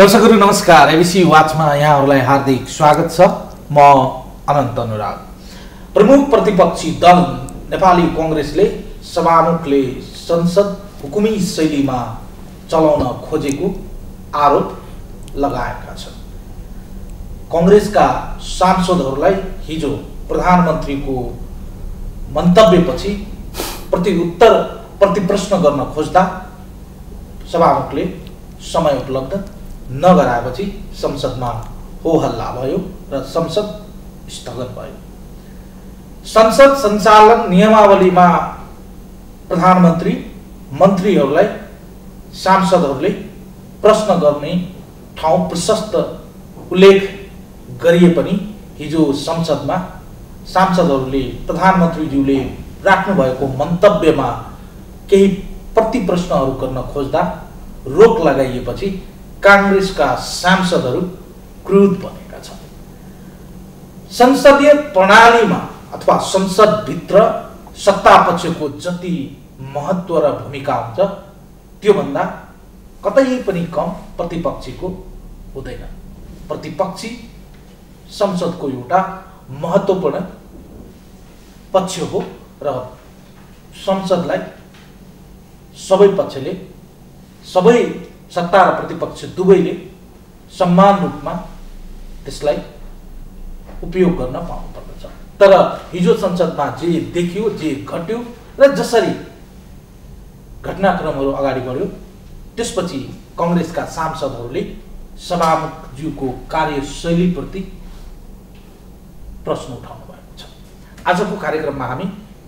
दर्शकहरू नमस्कार एबिसी वाचमा यहाँहरूलाई हार्दिक स्वागत छ म अनन्त अनुराग प्रमुख प्रतिपक्षी दल नेपाली कङ्ग्रेसले सभामुखले संसद हुकुमी शैलीमा चलाउन खोजेको आरोप लगाएका छन् कङ्ग्रेसका सांसदहरूलाई हिजो प्रधानमन्त्रीको मन्तव्यपछि प्रतिउत्तर प्रतिप्रश्न गर्न खोज्दा सभामुखले समय उपलब्ध नगराएपछि संसदमा हो हल्ला भयो र संसद स्थगन भयो संसद सञ्चालन नियमावलीमा प्रधानमन्त्री मन्त्रीहरूलाई सांसदहरूले प्रश्न गर्ने ठाउँ प्रशस्त उल्लेख गरिए पनि हिजो संसदमा सांसदहरूले प्रधानमन्त्रीज्यूले राख्नुभएको मन्तव्यमा केही प्रतिप्रश्नहरू गर्न खोज्दा रोक लगाइएपछि काङ्ग्रेसका सांसदहरू क्रुद बनेका छन् संसदीय प्रणालीमा अथवा संसदभित्र सत्तापक्षको जति महत्त्व र भूमिका हुन्छ त्योभन्दा कतै पनि कम प्रतिपक्षीको हुँदैन प्रतिपक्षी संसदको एउटा महत्त्वपूर्ण पक्ष हो र संसदलाई सबै पक्षले सबै सत्ता र प्रतिपक्ष दुवैले सम्मान रूपमा त्यसलाई उपयोग गर्न पाउनुपर्दछ तर हिजो संसदमा जे देखियो जे घट्यो र जसरी घटनाक्रमहरू अगाडि बढ्यो त्यसपछि कङ्ग्रेसका सांसदहरूले सभामुखज्यूको कार्यशैलीप्रति प्रश्न उठाउनु भएको छ आजको कार्यक्रममा हामी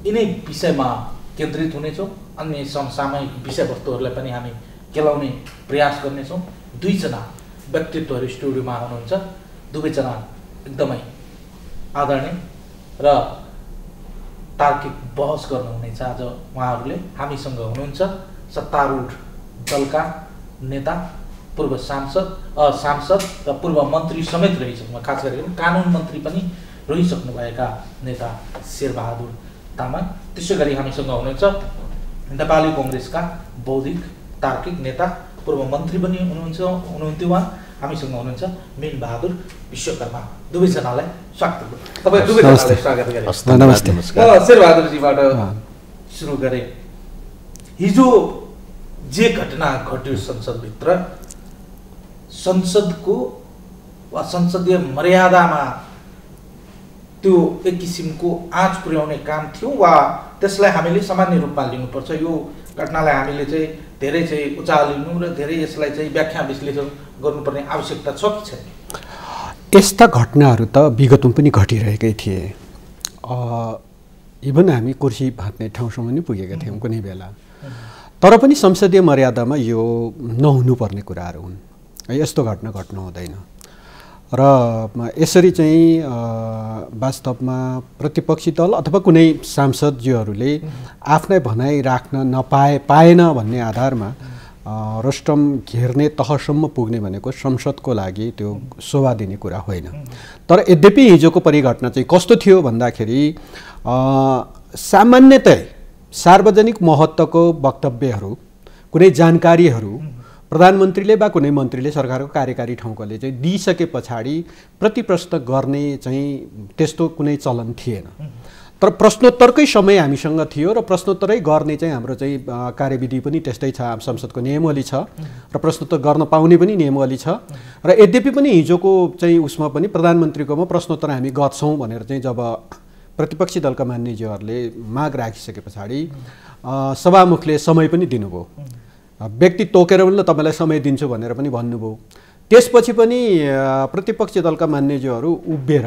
यिनै विषयमा केन्द्रित हुनेछौँ अन्य समसामयिक विषयवस्तुहरूलाई पनि हामी केलाउने प्रयास गर्नेछौँ दुईजना व्यक्तित्वहरू स्टुडियोमा आउनुहुन्छ दुवैजना एकदमै आदरणीय र तार्किक बहस गर्नुहुनेछ आज उहाँहरूले हामीसँग हुनुहुन्छ सत्तारूढ दलका नेता पूर्व सांसद सांसद र पूर्व मन्त्री समेत रहिसक्नु खास गरेर कानुन मन्त्री पनि रहिसक्नुभएका नेता शेरबहादुर तामाङ त्यसै गरी हामीसँग हुनुहुन्छ नेपाली कङ्ग्रेसका बौद्धिक तार्किक नेता पूर्व मन्त्री पनि हुनुहुन्छ हुनुहुन्थ्यो उहाँ हामीसँग हुनुहुन्छ बहादुर विश्वकर्मा दुवैजनालाई स्वागत तपाईँ दुवैजनालाई स्वागत गरेँ शेरबहादुरजीबाट सुरु गरेँ हिजो जे घटना घट्यो संसदभित्र संसदको वा संसदीय मर्यादामा त्यो एक किसिमको आँच पुर्याउने काम थियो वा त्यसलाई हामीले सामान्य रूपमा लिनुपर्छ यो घटनालाई हामीले चाहिँ धेरै चाहिँ उचालिनु र धेरै यसलाई चाहिँ व्याख्या विश्लेषण गर्नुपर्ने आवश्यकता छ कि छैन यस्ता घटनाहरू त विगतमा पनि घटिरहेकै थिए इभन हामी कुर्सी भाँच्ने ठाउँसम्म पनि पुगेका थियौँ कुनै बेला तर पनि संसदीय मर्यादामा यो नहुनुपर्ने कुराहरू हुन् यस्तो घटना घट्नु हुँदैन र यसरी चाहिँ वास्तवमा प्रतिपक्षी दल अथवा कुनै सांसदज्यूहरूले आफ्नै भनाइ राख्न नपाए पाएन भन्ने आधारमा रोस्टम घेर्ने तहसम्म पुग्ने भनेको संसदको लागि त्यो शोभा दिने कुरा होइन तर यद्यपि हिजोको परिघटना चाहिँ कस्तो थियो भन्दाखेरि सामान्यतया सार्वजनिक महत्त्वको वक्तव्यहरू कुनै जानकारीहरू प्रधानमन्त्रीले वा कुनै मन्त्रीले सरकारको कार्यकारी ठाउँकोले चाहिँ दिइसके पछाडि प्रतिप्रश्न गर्ने चाहिँ त्यस्तो कुनै चलन थिएन तर प्रश्नोत्तरकै समय हामीसँग थियो र प्रश्नोत्तरै गर्ने चाहिँ हाम्रो चाहिँ कार्यविधि पनि त्यस्तै छ संसदको नियमावली छ र प्रश्नोत्तर गर्न पाउने पनि नियमावली छ र यद्यपि पनि हिजोको चाहिँ उसमा पनि प्रधानमन्त्रीकोमा प्रश्नोत्तर हामी गर्छौँ भनेर चाहिँ जब प्रतिपक्षी दलका मान्यजीहरूले माग राखिसके पछाडि सभामुखले समय पनि दिनुभयो व्यक्ति तोकेर पनि ल तपाईँलाई समय दिन्छु भनेर पनि भन्नुभयो त्यसपछि पनि प्रतिपक्षी दलका मान्यज्यूहरू उभिएर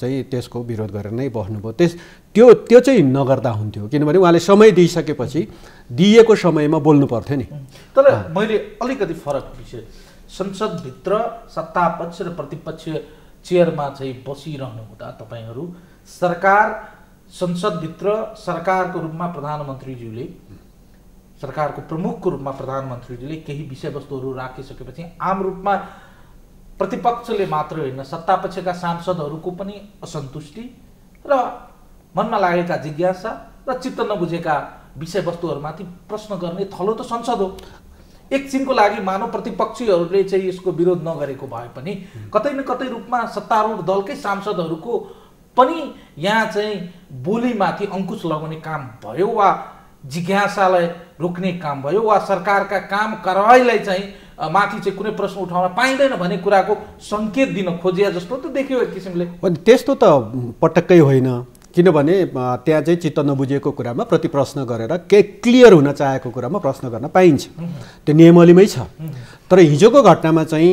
चाहिँ त्यसको विरोध गरेर नै बस्नुभयो त्यस त्यो त्यो चाहिँ नगर्दा हुन्थ्यो किनभने उहाँले समय दिइसकेपछि दिइएको समयमा बोल्नु पर्थ्यो नि तर मैले अलिकति फरक विषय संसदभित्र सत्तापक्ष र प्रतिपक्ष चेयरमा चाहिँ बसिरहनु हुँदा तपाईँहरू सरकार संसदभित्र सरकारको रूपमा प्रधानमन्त्रीज्यूले सरकारको प्रमुखको रूपमा प्रधानमन्त्रीजीले केही विषयवस्तुहरू राखिसकेपछि आम रूपमा प्रतिपक्षले मात्र होइन सत्तापक्षका सांसदहरूको पनि असन्तुष्टि र मनमा लागेका जिज्ञासा र चित्त नबुझेका विषयवस्तुहरूमाथि प्रश्न गर्ने थलो त संसद हो एकछिनको लागि मानव प्रतिपक्षीहरूले चाहिँ यसको विरोध नगरेको भए पनि कतै न कतै रूपमा सत्तारूढ दलकै सांसदहरूको पनि यहाँ चाहिँ बोलीमाथि अङ्कुश लगाउने काम भयो वा जिज्ञासालाई रोक्ने काम भयो वा सरकारका काम कारवाहीलाई चाहिँ माथि चाहिँ कुनै प्रश्न उठाउन पाइँदैन भन्ने कुराको सङ्केत दिन खोजे जस्तो त देखियो एक किसिमले अनि त्यस्तो त पटक्कै होइन किनभने त्यहाँ चाहिँ चित्त नबुझेको कुरामा प्रति प्रश्न गरेर के क्लियर हुन चाहेको कुरामा प्रश्न गर्न पाइन्छ त्यो नियमलीमै छ तर हिजोको घटनामा चाहिँ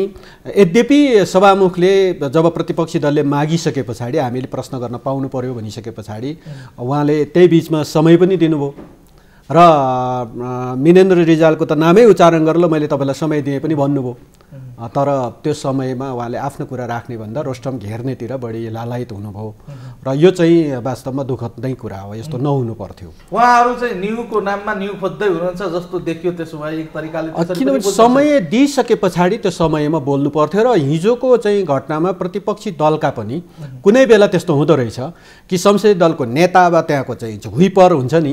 यद्यपि सभामुखले जब प्रतिपक्षी दलले मागिसके पछाडि हामीले प्रश्न गर्न पाउनु पऱ्यो भनिसके पछाडि उहाँले त्यही बिचमा समय पनि दिनुभयो र मिनेन्द्र रिजालको त नामै उच्चारण गरेर मैले तपाईँलाई समय दिएँ पनि भन्नुभयो तर त्यो समयमा उहाँले आफ्नो कुरा राख्ने भन्दा रोस्टम घेर्नेतिर बढी लालायित हुनुभयो र यो चाहिँ वास्तवमा दुःखद नै कुरा हो यस्तो नहुनु पर्थ्यो उहाँहरू चाहिँ न्युको नाममा न्यु खोज्दै हुनुहुन्छ जस्तो देखियो त्यसो भए एक तरिकाले किनभने समय दिइसके पछाडि त्यो समयमा बोल्नु पर्थ्यो र हिजोको चाहिँ घटनामा प्रतिपक्षी दलका पनि कुनै बेला त्यस्तो हुँदो रहेछ कि संसदीय दलको नेता वा त्यहाँको चाहिँ हुइपर हुन्छ नि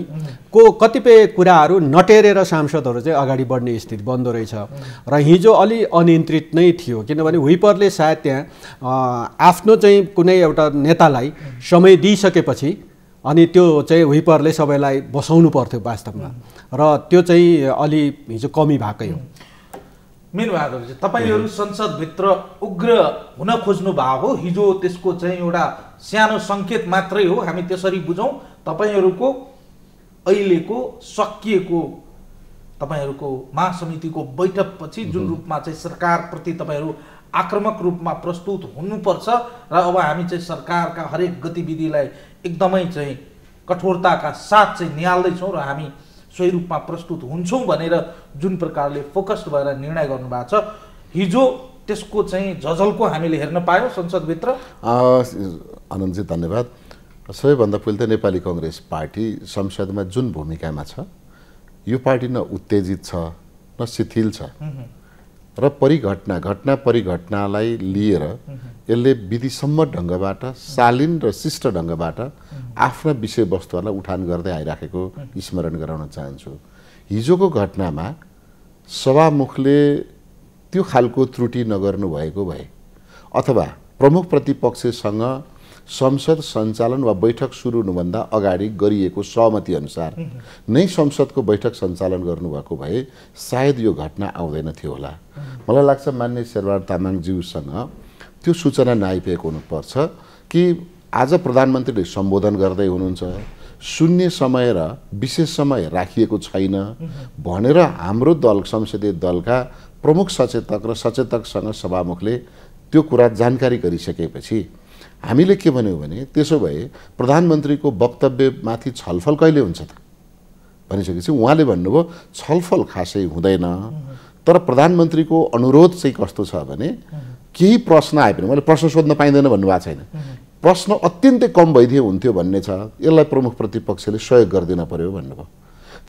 को कतिपय कुराहरू नटेरेर सांसदहरू चाहिँ अगाडि बढ्ने स्थिति बन्दो रहेछ र हिजो अलि अनियन्त्रित स्पिरिट नै थियो किनभने ह्विपरले सायद त्यहाँ आफ्नो चाहिँ कुनै एउटा नेतालाई समय दिइसकेपछि अनि त्यो चाहिँ ह्विपरले सबैलाई बसाउनु पर्थ्यो वास्तवमा र त्यो चाहिँ अलि हिजो कमी भएकै हो मेन चाहिँ तपाईँहरू संसदभित्र उग्र हुन खोज्नु भएको हो हिजो त्यसको चाहिँ एउटा सानो सङ्केत मात्रै हो हामी त्यसरी बुझौँ तपाईँहरूको अहिलेको सकिएको तपाईँहरूको महासमितिको बैठकपछि जुन रूपमा चाहिँ सरकारप्रति तपाईँहरू आक्रमक रूपमा प्रस्तुत हुनुपर्छ र अब हामी चाहिँ सरकारका हरेक गतिविधिलाई एकदमै चाहिँ कठोरताका साथ चाहिँ निहाल्दैछौँ र हामी सोही रूपमा प्रस्तुत हुन्छौँ भनेर जुन प्रकारले फोकस्ड भएर निर्णय गर्नुभएको छ हिजो त्यसको चाहिँ झझलको हामीले हेर्न पायौँ संसदभित्र आनन्दजी धन्यवाद सबैभन्दा पहिले त नेपाली कङ्ग्रेस पार्टी संसदमा जुन भूमिकामा छ यो पार्टी न उत्तेजित छ न शिथिल छ र परिघटना घटना परिघटनालाई लिएर यसले विधिसम्म ढङ्गबाट शालीन र शिष्ट ढङ्गबाट आफ्ना विषयवस्तुहरूलाई उठान गर्दै आइराखेको स्मरण गराउन चाहन्छु हिजोको घटनामा सभामुखले त्यो खालको त्रुटि नगर्नु भएको भए अथवा प्रमुख प्रतिपक्षसँग संसद सञ्चालन वा बैठक सुरु हुनुभन्दा अगाडि गरिएको सहमति अनुसार नै संसदको बैठक सञ्चालन गर्नुभएको भए सायद यो घटना आउँदैन थियो होला मलाई लाग्छ मान्य शेरबहादुर तामाङज्यूसँग त्यो सूचना नआइपुगेको हुनुपर्छ कि आज प्रधानमन्त्रीले सम्बोधन गर्दै हुनुहुन्छ शून्य समय र विशेष समय राखिएको छैन भनेर हाम्रो दल संसदीय दलका प्रमुख सचेतक र सचेतकसँग सभामुखले त्यो कुरा जानकारी गरिसकेपछि हामीले के भन्यौँ भने त्यसो भए प्रधानमन्त्रीको वक्तव्यमाथि छलफल कहिले हुन्छ त भनिसकेपछि उहाँले भन्नुभयो छलफल खासै हुँदैन तर प्रधानमन्त्रीको अनुरोध चाहिँ कस्तो छ भने केही प्रश्न आए पनि मैले प्रश्न सोध्न पाइँदैन भन्नुभएको छैन प्रश्न अत्यन्तै कम वैध हुन्थ्यो भन्ने छ यसलाई प्रमुख प्रतिपक्षले सहयोग गरिदिन पऱ्यो भन्नुभयो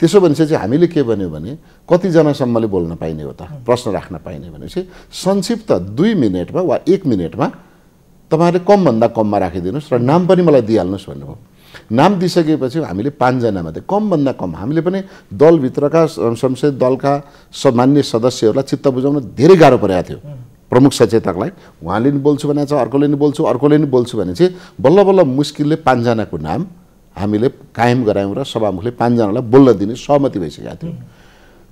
त्यसो भनेपछि हामीले के भन्यो भने कतिजनासम्मले बोल्न पाइने हो त प्रश्न राख्न पाइने भनेपछि संक्षिप्त दुई मिनटमा वा एक मिनटमा तपाईँहरूले कमभन्दा कममा राखिदिनुहोस् र नाम पनि मलाई दिइहाल्नुहोस् भन्नुभयो नाम दिइसकेपछि हामीले पाँचजना मात्रै कमभन्दा कम हामीले पनि दलभित्रका संसद दलका सामान्य सदस्यहरूलाई चित्त बुझाउन धेरै गाह्रो परेको थियो प्रमुख सचेतकलाई उहाँले नि बोल्छु भनेको छ अर्कोले नि बोल्छु अर्कोले नि बोल्छु भने चाहिँ बल्ल बल्ल मुस्किलले पाँचजनाको नाम हामीले कायम गरायौँ र सभामुखले पाँचजनालाई बोल्न दिने सहमति भइसकेको थियो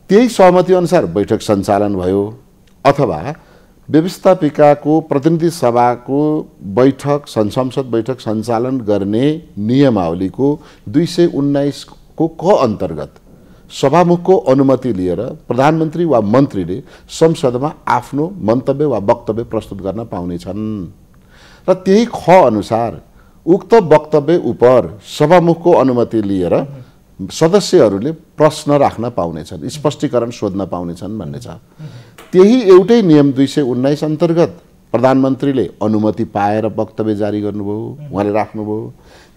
त्यही सहमतिअनुसार बैठक सञ्चालन भयो अथवा व्यवस्थापिकाको प्रतिनिधि सभाको बैठक संसद बैठक सञ्चालन गर्ने नियमावलीको दुई सय उन्नाइसको क अन्तर्गत सभामुखको अनुमति लिएर प्रधानमन्त्री वा मन्त्रीले संसदमा आफ्नो मन्तव्य वा वक्तव्य प्रस्तुत गर्न पाउनेछन् र त्यही ख अनुसार उक्त वक्तव्य उप सभामुखको अनुमति लिएर सदस्यहरूले प्रश्न राख्न पाउनेछन् स्पष्टीकरण सोध्न पाउनेछन् भन्ने छ त्यही एउटै नियम दुई सय उन्नाइस अन्तर्गत प्रधानमन्त्रीले अनुमति पाएर वक्तव्य जारी गर्नुभयो उहाँले राख्नुभयो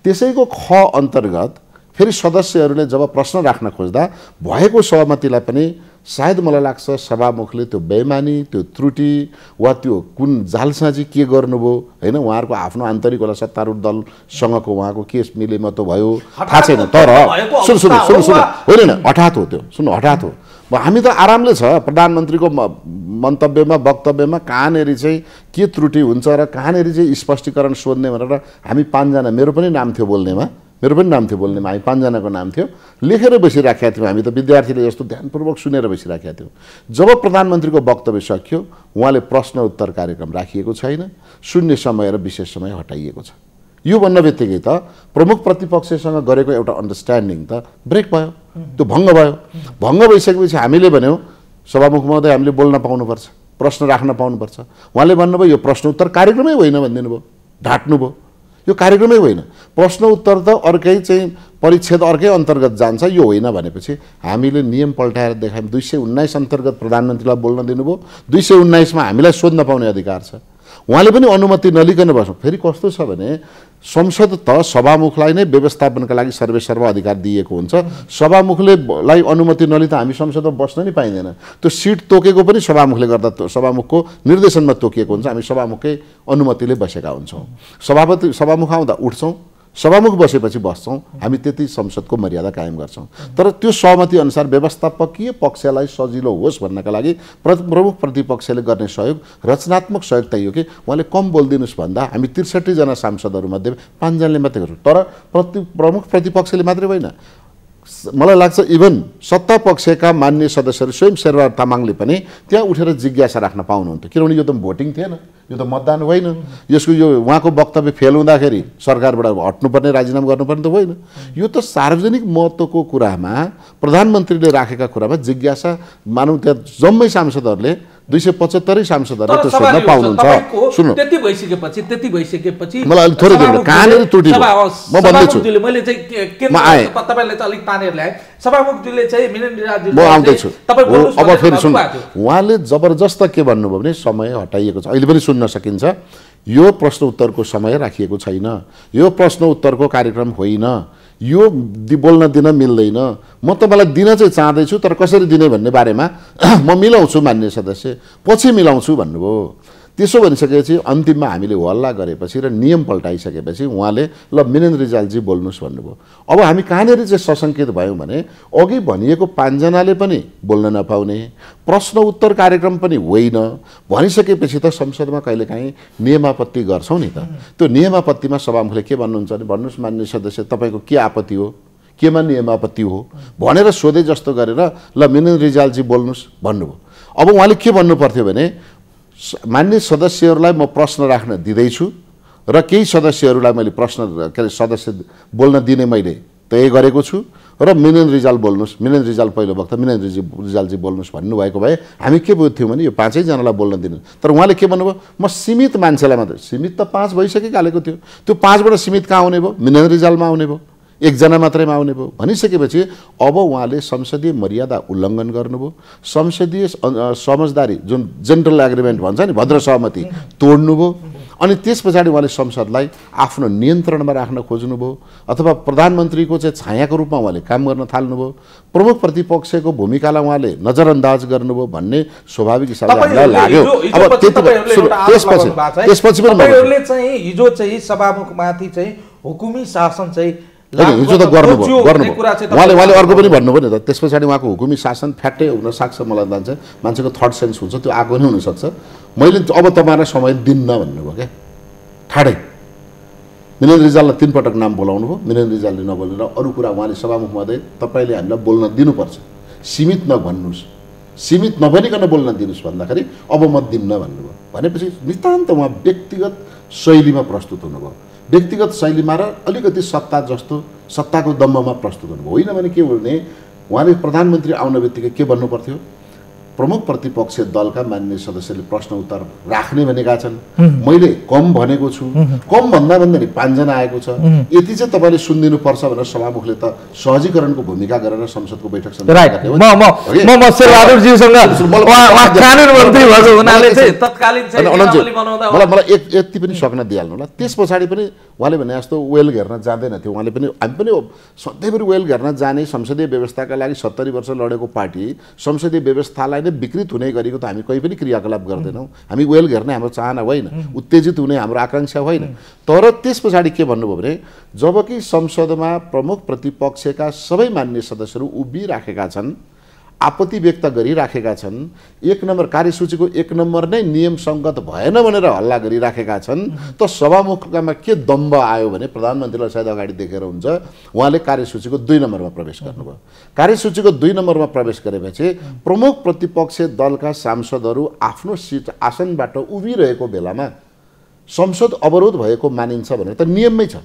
त्यसैको ख अन्तर्गत फेरि सदस्यहरूले जब प्रश्न राख्न खोज्दा भएको सहमतिलाई पनि सायद मलाई लाग्छ सभामुखले त्यो बेमानी त्यो त्रुटि वा त्यो कुन जालसाजी के गर्नुभयो होइन उहाँहरूको आफ्नो आन्तरिक होला सत्तारूढ दलसँगको उहाँको केस मिलेमा त भयो थाहा छैन तर सुन सुन सुन सुन होइन हठात हो त्यो सुन्नु हठात हो हामी त आरामले छ प्रधानमन्त्रीको मन्तव्यमा वक्तव्यमा कहाँनिर चाहिँ के त्रुटि हुन्छ र कहाँनिर चाहिँ स्पष्टीकरण सोध्ने भनेर हामी पाँचजना मेरो पनि नाम थियो बोल्नेमा मेरो पनि नाम थियो बोल्नेमा हामी पाँचजनाको नाम थियो लेखेर बसिराखेका थियौँ हामी त विद्यार्थीले जस्तो ध्यानपूर्वक सुनेर बसिराखेका थियौँ जब प्रधानमन्त्रीको वक्तव्य सकियो उहाँले प्रश्न उत्तर कार्यक्रम राखिएको छैन शून्य समय र विशेष समय हटाइएको छ यो भन्न बित्तिकै त प्रमुख प्रतिपक्षसँग गरेको एउटा अन्डरस्ट्यान्डिङ त ब्रेक भयो त्यो भङ्ग भयो भङ्ग भइसकेपछि हामीले भन्यौँ सभामुख महोदय हामीले बोल्न पाउनुपर्छ प्रश्न राख्न पाउनुपर्छ उहाँले भन्नुभयो यो प्रश्न उत्तर कार्यक्रमै होइन भनिदिनु भयो ढाँट्नुभयो यो कार्यक्रमै होइन प्रश्न उत्तर त अर्कै चाहिँ परिच्छेद अर्कै अन्तर्गत जान्छ यो होइन भनेपछि हामीले नियम पल्टाएर देखायौँ दुई सय उन्नाइस अन्तर्गत प्रधानमन्त्रीलाई बोल्न दिनुभयो दुई सय उन्नाइसमा हामीलाई सोध्न पाउने अधिकार छ उहाँले पनि अनुमति नलिकन बस्नु फेरि कस्तो छ भने संसद त सभामुखलाई नै व्यवस्थापनका लागि सर्वेसर्व अधिकार दिएको हुन्छ सभामुखले लाई अनुमति नलिँदा हामी संसदमा बस्न नै पाइँदैन त्यो सिट तोकेको पनि सभामुखले गर्दा सभामुखको निर्देशनमा तोकिएको हुन्छ हामी सभामुखकै अनुमतिले बसेका हुन्छौँ सभापति सभामुख आउँदा उठ्छौँ सभामुख बसेपछि बस्छौँ हामी त्यति संसदको मर्यादा कायम गर्छौँ तर त्यो सहमति अनुसार व्यवस्थापकीय पक्षलाई सजिलो होस् भन्नका लागि प्रमुख प्रतिपक्षले गर्ने सहयोग रचनात्मक सहयोग त यो कि उहाँले कम बोलिदिनुहोस् भन्दा हामी त्रिसठीजना सांसदहरूमध्ये पाँचजनाले मात्रै गर्छौँ तर प्रति प्रमुख प्रतिपक्षले मात्रै होइन मलाई लाग्छ इभन सत्ता पक्षका मान्य सदस्यहरू स्वयं शेरवार तामाङले पनि त्यहाँ उठेर जिज्ञासा राख्न पाउनुहुन्थ्यो किनभने यो त भोटिङ थिएन यो त मतदान होइन यसको यो उहाँको वक्तव्य फेल हुँदाखेरि सरकारबाट हट्नुपर्ने राजीनामा गर्नुपर्ने त होइन यो त सार्वजनिक महत्त्वको कुरामा प्रधानमन्त्रीले राखेका कुरामा जिज्ञासा मानौँ त्यहाँ जम्मै सांसदहरूले दुई सय पचहत्तरै सांसदहरूले त्यो सोध्न पाउनुहुन्छ सुन्नु त्यति भइसकेपछि त्यति भइसकेपछि मलाई अलिक थोरै दिनु कहाँनिर त्रुटि म भन्दैछु मैले चाहिँ म आएँ तपाईँलाई अलिक तानेर ल्याएँ सभामुखजीले चाहिँ म आउँदैछु अब फेरि सुन्नु उहाँले जबरजस्त के भन्नुभयो भने समय हटाइएको छ अहिले पनि सुन्नु सुन्न सकिन्छ यो प्रश्न उत्तरको समय राखिएको छैन यो प्रश्न उत्तरको कार्यक्रम होइन यो बोल्न दिन मिल्दैन म तपाईँलाई दिन चाहिँ चाहँदैछु तर कसरी दिने भन्ने बारेमा म मिलाउँछु मान्य सदस्य पछि मिलाउँछु भन्नुभयो त्यसो भनिसकेपछि अन्तिममा हामीले हल्ला गरेपछि र नियम पल्टाइसकेपछि उहाँले ल मिनेन्द्र रिजालजी बोल्नुहोस् भन्नुभयो अब हामी कहाँनिर चाहिँ सशङ्कित भयौँ भने अघि भनिएको पाँचजनाले पनि बोल्न नपाउने प्रश्न उत्तर कार्यक्रम पनि होइन भनिसकेपछि त संसदमा कहिलेकाहीँ नियमापत्ति गर्छौँ नि त त्यो नियमापत्तिमा सभामुखले के भन्नुहुन्छ भने भन्नुहोस् मान्य सदस्य तपाईँको के आपत्ति हो केमा नियमापत्ति हो भनेर सोधे जस्तो गरेर ल मिनेन्द्र रिजालजी बोल्नुहोस् भन्नुभयो अब उहाँले के भन्नु पर्थ्यो भने मान्य सदस्यहरूलाई म प्रश्न राख्न दिँदैछु र केही सदस्यहरूलाई मैले प्रश्न के अरे सदस्य बोल्न दिने मैले तय गरेको छु र मिनेन रिजाल बोल्नुहोस् मिनेन रिजाल पहिलो वक्त मिनेन रिजी रिजालजी बोल्नुहोस् भन्नुभएको भए हामी के बुझ्थ्यौँ भने यो पाँचैजनालाई बोल्न दिनु तर उहाँले के भन्नुभयो म सीमित मान्छेलाई मात्रै सीमित त पाँच भइसकिहालेको थियो त्यो पाँचबाट सीमित कहाँ आउने भयो मिनेन रिजालमा आउने भयो एकजना मात्रैमा आउने भयो भनिसकेपछि अब उहाँले संसदीय मर्यादा उल्लङ्घन गर्नुभयो संसदीय समझदारी जुन जेनरल एग्रिमेन्ट भन्छ नि भद्र सहमति तोड्नुभयो अनि त्यस पछाडि उहाँले संसदलाई आफ्नो नियन्त्रणमा राख्न खोज्नुभयो अथवा प्रधानमन्त्रीको चाहिँ छायाको रूपमा उहाँले काम गर्न थाल्नुभयो प्रमुख प्रतिपक्षको भूमिकालाई उहाँले नजरअन्दाज गर्नुभयो भन्ने स्वाभाविक हिसाबले लाग्यो अब त्यसपछि त्यसपछि पनि हिजो चाहिँ सभामुखमाथि चाहिँ हुकुमी शासन चाहिँ होइन हिजो त गर्नुभयो गर्नुभयो उहाँले उहाँले अर्को पनि भन्नुभयो नि त त्यस पछाडि उहाँको हुकुमी शासन फ्याट्टै सक्छ मलाई जान्छ मान्छेको थर्ड सेन्स हुन्छ त्यो आएको नै हुनसक्छ मैले अब तपाईँलाई समय दिन्न भन्नुभयो क्या ठाडै मिलन रिजाललाई तिनपटक नाम बोलाउनु भयो मिलन रिजालले नबोलेर अरू कुरा उहाँले सभामुख चाहिँ तपाईँले हामीलाई बोल्न दिनुपर्छ सीमित नभन्नुहोस् सीमित नभनिकन बोल्न दिनुहोस् भन्दाखेरि अब म दिन्न भन्नुभयो भनेपछि नितान्त उहाँ व्यक्तिगत शैलीमा प्रस्तुत हुनुभयो व्यक्तिगत शैलीमा र अलिकति सत्ता जस्तो सत्ताको दम्बमा प्रस्तुत गर्नुभयो होइन भने के भने उहाँले प्रधानमन्त्री आउने बित्तिकै के भन्नु पर्थ्यो प्रमुख प्रतिपक्ष दलका मान्य सदस्यले प्रश्न उत्तर राख्ने भनेका छन् मैले कम भनेको छु कम भन्दा भन्दा नि पाँचजना आएको छ यति चाहिँ तपाईँले सुनिदिनुपर्छ भनेर सभामुखले त सहजीकरणको भूमिका गरेर संसदको बैठक मलाई मलाई यति पनि सक्न दिइहाल्नु होला त्यस पछाडि पनि उहाँले भने जस्तो वेल घेर्न जाँदैन थियो उहाँले पनि हामी पनि सधैँभरि वेल घेर्न जाने संसदीय व्यवस्थाका लागि सत्तरी वर्ष लडेको पार्टी संसदीय व्यवस्थालाई चाहिँ विकृत हुने गरेको त हामी कहीँ पनि क्रियाकलाप गर्दैनौँ हामी वेल हेर्ने हाम्रो चाहना होइन उत्तेजित हुने हाम्रो आकाङ्क्षा होइन तर त्यस पछाडि के भन्नुभयो भने जबकि संसदमा प्रमुख प्रतिपक्षका सबै मान्य सदस्यहरू उभिराखेका छन् आपत्ति व्यक्त गरिराखेका छन् एक नम्बर कार्यसूचीको एक नम्बर नै नियमसङ्गत भएन भनेर हल्ला गरिराखेका छन् त सभामुखमा के दम्ब आयो भने प्रधानमन्त्रीलाई सायद अगाडि देखेर हुन्छ उहाँले कार्यसूचीको दुई नम्बरमा प्रवेश गर्नुभयो कार्यसूचीको दुई नम्बरमा प्रवेश गरेपछि प्रमुख प्रतिपक्ष दलका सांसदहरू आफ्नो सिट आसनबाट उभिरहेको बेलामा संसद अवरोध भएको मानिन्छ भनेर त नियममै छ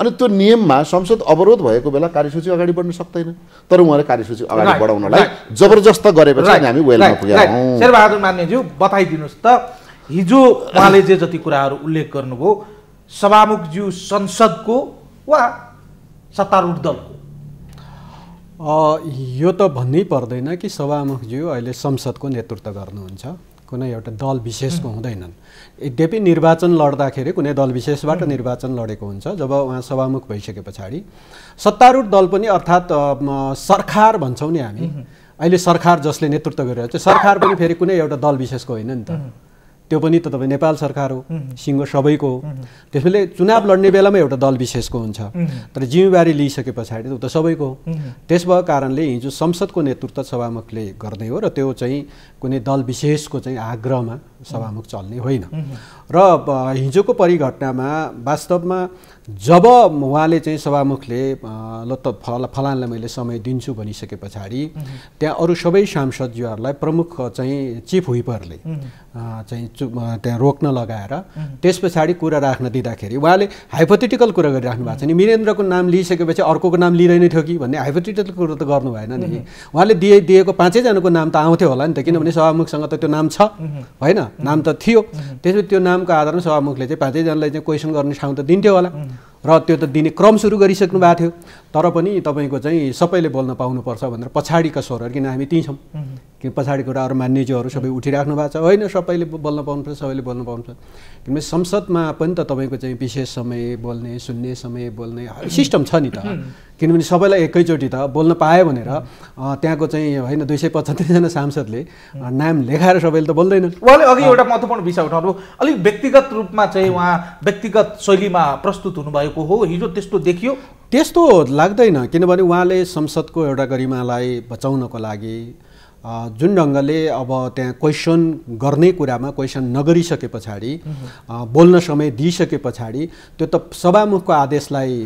अनि त्यो नियममा संसद अवरोध भएको बेला कार्यसूची अगाडि बढ्न सक्दैन तर उहाँले कार्यसूची अगाडि बढाउनलाई जबरजस्त गरेपछि हामी वेलमा पुग्यौँ शेरबहादुर मान्यज्यू बताइदिनुहोस् त हिजो उहाँले जे जति कुराहरू उल्लेख गर्नुभयो सभामुखज्यू संसदको वा सत्तारूढ दलको यो त भन्नै पर्दैन कि सभामुखज्यू अहिले संसदको नेतृत्व गर्नुहुन्छ कुनै एउटा दल विशेषको हुँदैनन् यद्यपि निर्वाचन लड्दाखेरि कुनै दल विशेषबाट निर्वाचन लडेको हुन्छ जब उहाँ सभामुख भइसके पछाडि सत्तारूढ दल पनि अर्थात् सरकार भन्छौँ नि हामी अहिले सरकार जसले नेतृत्व गरिरहेको छ सरकार पनि फेरि कुनै एउटा दल विशेषको होइन नि त त्यो पनि त तपाईँ नेपाल सरकार हो सिङ्गो सबैको हो त्यसैले चुनाव लड्ने बेलामा एउटा दल विशेषको हुन्छ तर जिम्मेवारी लिइसके पछाडि त सबैको हो त्यस भएको कारणले हिजो संसदको नेतृत्व सभामुखले गर्ने हो र त्यो चाहिँ कुनै दल विशेषको चाहिँ आग्रहमा सभामुख चल्ने होइन र हिजोको परिघटनामा वास्तवमा जब उहाँले चाहिँ सभामुखले ल त फला फलानलाई मैले समय दिन्छु भनिसके पछाडि त्यहाँ अरू सबै सांसदज्यूहरूलाई प्रमुख चाहिँ चिफ हुइपरले चाहिँ त्यहाँ रोक्न लगाएर त्यस पछाडि कुरा राख्न दिँदाखेरि उहाँले हाइपोथेटिकल कुरा गरिराख्नु भएको छ नि मिरेन्द्रको नाम लिइसकेपछि अर्कोको नाम लिँदैन थियो कि भन्ने हाइपोथेटिकल कुरो त गर्नु भएन नि उहाँले दिए दिएको पाँचैजनाको नाम त आउँथ्यो होला नि त किनभने सभामुखसँग त त्यो नाम छ होइन नाम त थियो त्यसपछि त्यो नामको आधारमा सभामुखले चाहिँ पाँचैजनालाई चाहिँ क्वेसन गर्ने ठाउँ त दिन्थ्यो होला र त्यो त दिने क्रम सुरु गरिसक्नु भएको थियो तर पनि तपाईँको चाहिँ सबैले बोल्न पाउनुपर्छ भनेर पछाडिका स्वरहरू किन हामी त्यहीँ छौँ किन पछाडिको अरू मान्यज्यूहरू सबै उठिराख्नु भएको छ होइन सबैले बोल्न पाउनुपर्छ सबैले बोल्न पाउनुपर्छ किनभने संसदमा पनि त तपाईँको चाहिँ विशेष समय बोल्ने सुन्ने समय बोल्ने सिस्टम छ नि त किनभने सबैलाई एकैचोटि त बोल्न पायो भनेर त्यहाँको चाहिँ होइन दुई सय पचहत्तरजना सांसदले नाम लेखाएर सबैले त बोल्दैन उहाँले अघि एउटा महत्त्वपूर्ण विषय उठाउनु अलिक व्यक्तिगत रूपमा चाहिँ उहाँ व्यक्तिगत शैलीमा प्रस्तुत हुनुभएको हो हिजो त्यस्तो देखियो त्यस्तो लाग्दैन किनभने उहाँले संसदको एउटा गरिमालाई बचाउनको लागि जुन ढङ्गले अब त्यहाँ क्वेसन गर्ने कुरामा क्वेसन नगरिसके पछाडि बोल्न समय दिइसके पछाडि त्यो त सभामुखको आदेशलाई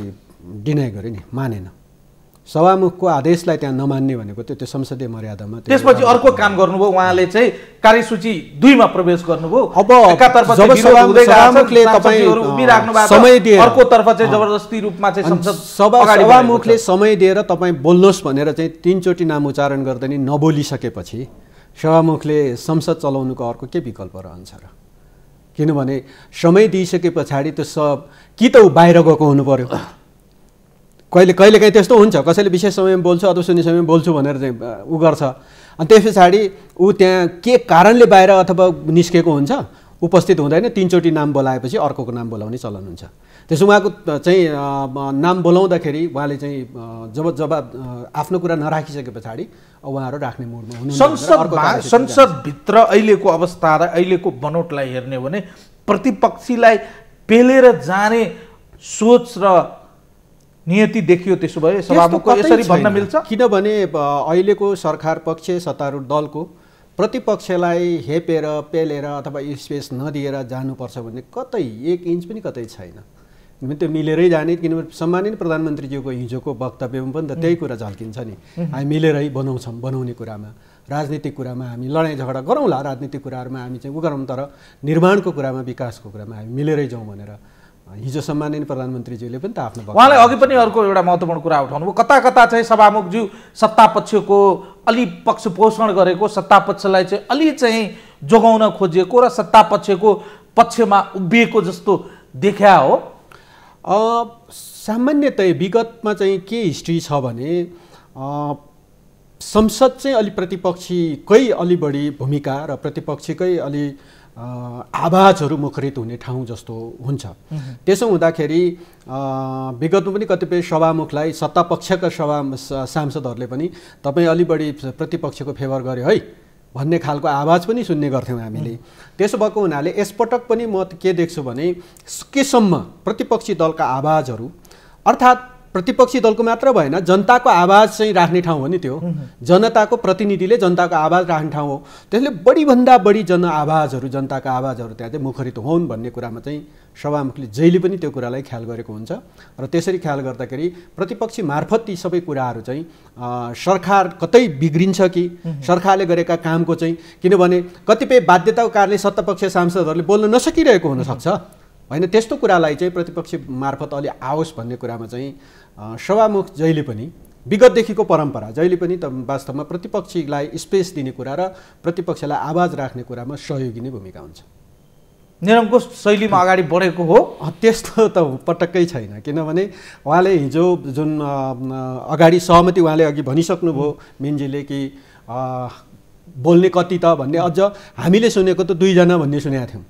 डिनाइ गऱ्यो नि मानेन सभामुखको आदेशलाई त्यहाँ नमान्ने भनेको त्यो त्यो संसदीय मर्यादामा त्यसपछि अर्को काम गर्नुभयो उहाँले चाहिँ कार्यसूची दुईमा प्रवेश गर्नुभयो अब जबरजस्ती रूपमा चाहिँ सभामुखले समय दिएर तपाईँ बोल्नुहोस् भनेर चाहिँ तिनचोटि नाम उच्चारण गर्दै नै नबोलिसकेपछि सभामुखले संसद चलाउनुको अर्को के विकल्प रहन्छ र किनभने समय दिइसके पछाडि त्यो सब कि त ऊ बाहिर गएको हुनु पर्यो कहिले कहिलेकाहीँ त्यस्तो हुन्छ कसैले विशेष समयमा बोल्छु अथवा शून्य समयमा बोल्छु भनेर चाहिँ ऊ गर्छ अनि त्यस पछाडि ऊ त्यहाँ के कारणले बाहिर अथवा निस्केको हुन्छ उपस्थित हुँदैन तिनचोटि नाम बोलाएपछि अर्कोको नाम बोलाउने चलन हुन्छ त्यसो उहाँको चाहिँ नाम बोलाउँदाखेरि उहाँले चाहिँ जब जब आफ्नो कुरा नराखिसके पछाडि उहाँहरू राख्ने मुडमा हुनु संसद संसदभित्र अहिलेको अवस्था र अहिलेको बनोटलाई हेर्ने हो भने प्रतिपक्षीलाई पेलेर जाने सोच र नियति देखियो त्यसो भए सभामुखको यसरी भन्न मिल्छ किनभने अहिलेको सरकार पक्ष सत्तारूढ दलको प्रतिपक्षलाई हेपेर पेलेर अथवा स्पेस नदिएर जानुपर्छ भने कतै एक इन्च पनि कतै छैन त्यो मिलेरै जाने किनभने सम्मानित प्रधानमन्त्रीज्यूको हिजोको वक्तव्यमा पनि त त्यही कुरा झल्किन्छ नि हामी मिलेरै बनाउँछौँ बनाउने कुरामा राजनीतिक कुरामा हामी लडाइँ झगडा गरौँला राजनीतिक कुराहरूमा हामी चाहिँ उ गरौँ तर निर्माणको कुरामा विकासको कुरामा हामी मिलेरै जाउँ भनेर हिजो सम्माननीय प्रधानमन्त्रीज्यूले पनि त आफ्नो उहाँले अघि पनि अर्को एउटा महत्त्वपूर्ण कुरा उठाउनुभयो कता कता चाहिँ सभामुखज्यू सत्तापक्षको अलि पक्ष पोषण गरेको सत्तापक्षलाई चाहिँ अलि चाहिँ जोगाउन खोजिएको र सत्तापक्षको पक्षमा उभिएको जस्तो देखा हो सामान्यतया विगतमा चाहिँ के हिस्ट्री छ भने संसद चाहिँ अलि प्रतिपक्षीकै अलि बढी भूमिका र प्रतिपक्षीकै अलि आवाजहरू मुखरित हुने ठाउँ जस्तो हुन्छ त्यसो हुँदाखेरि विगतमा पनि कतिपय सभामुखलाई सत्तापक्षका सभा सांसदहरूले पनि तपाईँ अलि बढी प्रतिपक्षको फेभर गरे है भन्ने खालको आवाज पनि सुन्ने गर्थ्यौँ हामीले त्यसो भएको हुनाले यसपटक पनि म के देख्छु भने केसम्म प्रतिपक्षी दलका आवाजहरू अर्थात् प्रतिपक्षी दलको मात्र भएन जनताको आवाज चाहिँ राख्ने ठाउँ हो नि त्यो जनताको प्रतिनिधिले जनताको आवाज राख्ने ठाउँ हो त्यसले बढीभन्दा बढी जनआवाजहरू जनताको आवाजहरू त्यहाँ चाहिँ मुखरित हुन् भन्ने कुरामा चाहिँ सभामुखले जहिले पनि त्यो कुरालाई ख्याल गरेको हुन्छ र त्यसरी ख्याल गर्दाखेरि प्रतिपक्षी मार्फत ती सबै कुराहरू चाहिँ सरकार कतै बिग्रिन्छ कि सरकारले गरेका कामको चाहिँ किनभने कतिपय बाध्यताको कारणले सत्तापक्ष सांसदहरूले बोल्न नसकिरहेको हुनसक्छ होइन त्यस्तो कुरालाई चाहिँ प्रतिपक्षी मार्फत अलि आओस् भन्ने कुरामा चाहिँ सभामुख जहिले पनि विगतदेखिको परम्परा जहिले पनि त वास्तवमा प्रतिपक्षीलाई स्पेस दिने कुरा र प्रतिपक्षलाई आवाज राख्ने कुरामा सहयोगी नै भूमिका हुन्छ निरङ्कुश शैलीमा अगाडि बढेको हो त्यस्तो त पटक्कै छैन किनभने उहाँले हिजो जुन अगाडि सहमति उहाँले अघि भनिसक्नुभयो मिन्जीले कि बोल्ने कति त भन्ने अझ हामीले सुनेको त दुईजना भन्ने सुनेका थियौँ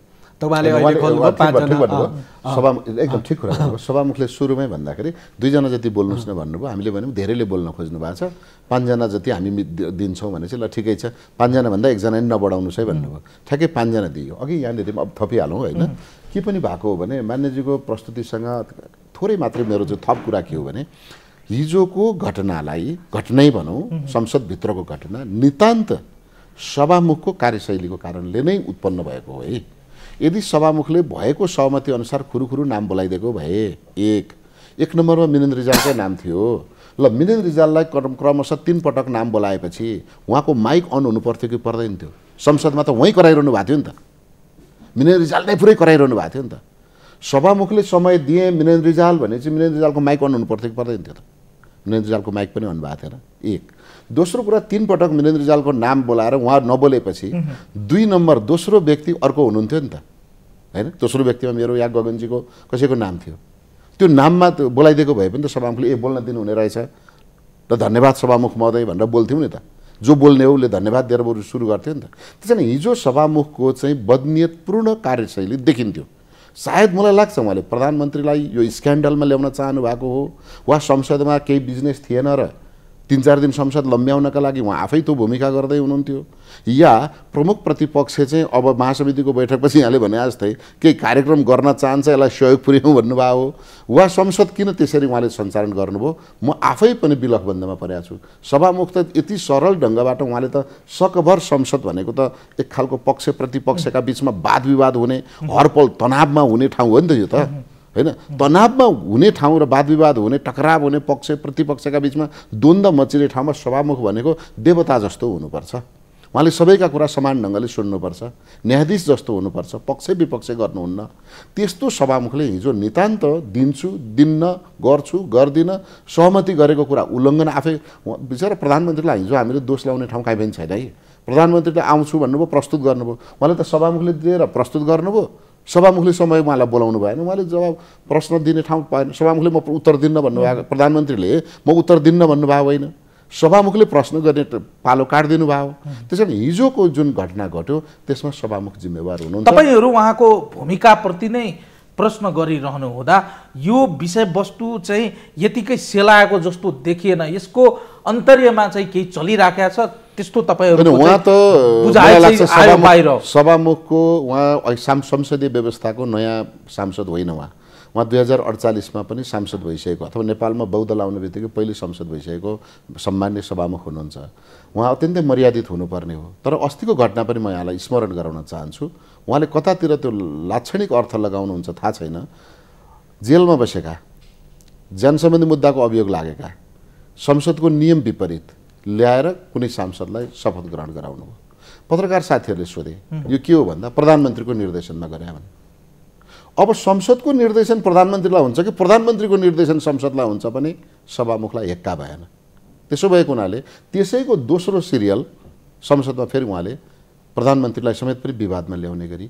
सभा एकदम ठिक कुरा सभामुखले सुरुमै भन्दाखेरि दुईजना जति बोल्नुहोस् न भन्नुभयो हामीले भन्यौँ धेरैले बोल्न खोज्नु भएको छ पाँचजना जति हामी दिन्छौँ भने चाहिँ ल ठिकै छ पाँचजनाभन्दा एकजना नै नबढाउनुहोस् है भन्नुभयो ठ्याक्कै पाँचजना दियो अघि यहाँनिर अब थपिहालौँ होइन के पनि भएको हो भने मान्यजीको प्रस्तुतिसँग थोरै मात्रै मेरो चाहिँ थप कुरा के हो भने हिजोको घटनालाई घटनै भनौँ संसदभित्रको घटना नितान्त सभामुखको कार्यशैलीको कारणले नै उत्पन्न भएको हो है यदि सभामुखले भएको सहमति अनुसार खुरुखुरु नाम बोलाइदिएको भए एक एक नम्बरमा मिनेन्द्र रिजालकै नाम थियो ल मिनेन्द्र रिजाललाई क्रम क्रमशः तिन पटक नाम बोलाएपछि उहाँको माइक अन हुनु पर्थ्यो कि पर्दैन थियो संसदमा त उहीँ कराइरहनु भएको थियो नि त मिनेन्द्र रिजाल नै पुरै कराइरहनु भएको थियो नि त सभामुखले समय दिए मिनेन्द्र रिजाल भने चाहिँ मिनेन्द्र रिजालको माइक अन हुनु पर्थ्यो कि पर्दैन थियो त मिनेन्द्र रिजालको माइक पनि अन भएको थिएन एक दोस्रो कुरा तिन पटक मिरेन्द्र जालको नाम बोलाएर उहाँ नबोलेपछि दुई नम्बर दोस्रो व्यक्ति अर्को हुनुहुन्थ्यो नि त होइन दोस्रो व्यक्तिमा मेरो या गगनजीको कसैको नाम थियो त्यो नाममा बोलाइदिएको भए पनि त सभामुखले ए बोल्न दिनुहुने रहेछ र धन्यवाद सभामुख महोदय भनेर बोल्थ्यौँ नि त जो बोल्ने हो उसले धन्यवाद दिएर बरु सुरु गर्थ्यो नि त त्यस कारण हिजो सभामुखको चाहिँ बदनियतपूर्ण कार्यशैली देखिन्थ्यो सायद मलाई लाग्छ उहाँले प्रधानमन्त्रीलाई यो स्क्यान्डलमा ल्याउन चाहनु भएको हो वा संसदमा केही बिजनेस थिएन र तिन चार दिन संसद लम्ब्याउनका लागि उहाँ आफै त्यो भूमिका गर्दै हुनुहुन्थ्यो या प्रमुख प्रतिपक्ष चाहिँ अब महासमितिको बैठकपछि यहाँले भने जस्तै केही कार्यक्रम गर्न चाहन्छ यसलाई सहयोग पुर्याउँ भन्नुभएको हो वा संसद किन त्यसरी उहाँले सञ्चालन गर्नुभयो म आफै पनि बन्दमा परेको छु सभामुख त यति सरल ढङ्गबाट उहाँले त सकभर संसद भनेको त एक खालको पक्ष प्रतिपक्षका बिचमा वाद विवाद हुने हरपल तनावमा हुने ठाउँ हो नि त यो त होइन तनावमा हुने ठाउँ र वाद विवाद हुने टकराव हुने पक्ष प्रतिपक्षका बिचमा द्वन्द्व मचिने ठाउँमा सभामुख भनेको देवता जस्तो हुनुपर्छ उहाँले सबैका कुरा समान ढङ्गले सुन्नुपर्छ न्यायाधीश जस्तो हुनुपर्छ पक्ष विपक्ष गर्नुहुन्न त्यस्तो सभामुखले हिजो नितान्त दिन्छु दिन्न गर्छु गर्दिन सहमति गरेको कुरा उल्लङ्घन आफै बिचरा प्रधानमन्त्रीलाई हिजो हामीले दोष ल्याउने ठाउँ काहीँ पनि छैन है प्रधानमन्त्रीले आउँछु भन्नुभयो प्रस्तुत गर्नुभयो उहाँले त सभामुखले दिएर प्रस्तुत गर्नुभयो सभामुखले समय उहाँलाई बोलाउनु भएन उहाँले जवाब प्रश्न दिने ठाउँ पाएन सभामुखले म उत्तर दिन्न भन्नुभएको प्रधानमन्त्रीले म उत्तर दिन्न भन्नुभएको होइन सभामुखले प्रश्न गर्ने पालो काटिदिनु भयो त्यसै कारण हिजोको जुन घटना घट्यो त्यसमा सभामुख जिम्मेवार हुनुहुन्छ तपाईँहरू उहाँको भूमिकाप्रति नै प्रश्न गरिरहनु हुँदा यो विषयवस्तु चाहिँ यतिकै सेलाएको जस्तो देखिएन यसको अन्तर्यमा चाहिँ केही चलिरहेको छ त्यस्तो तपाईँहरू उहाँ त सभामुखको उहाँ संसदीय व्यवस्थाको नयाँ सांसद होइन उहाँ उहाँ दुई हजार अडचालिसमा पनि सांसद भइसकेको अथवा नेपालमा बौद्ध लाउने बित्तिकै पहिलो सांसद भइसकेको सम्मान्य सभामुख हुनुहुन्छ उहाँ अत्यन्तै मर्यादित हुनुपर्ने हो तर अस्तिको घटना पनि म यहाँलाई स्मरण गराउन चाहन्छु उहाँले कतातिर त्यो लाक्षणिक अर्थ लगाउनुहुन्छ थाहा छैन जेलमा बसेका जनसम्बन्धी मुद्दाको अभियोग लागेका संसदको नियम विपरीत ल्याएर कुनै सांसदलाई शपथ ग्रहण गराउनु हो पत्रकार साथीहरूले सोधे यो के हो भन्दा प्रधानमन्त्रीको निर्देशनमा गरे भने अब संसदको निर्देशन प्रधानमन्त्रीलाई हुन्छ कि प्रधानमन्त्रीको निर्देशन संसदलाई हुन्छ भने सभामुखलाई हेक्का भएन त्यसो भएको हुनाले त्यसैको दोस्रो सिरियल संसदमा फेरि उहाँले प्रधानमन्त्रीलाई समेत पनि विवादमा ल्याउने गरी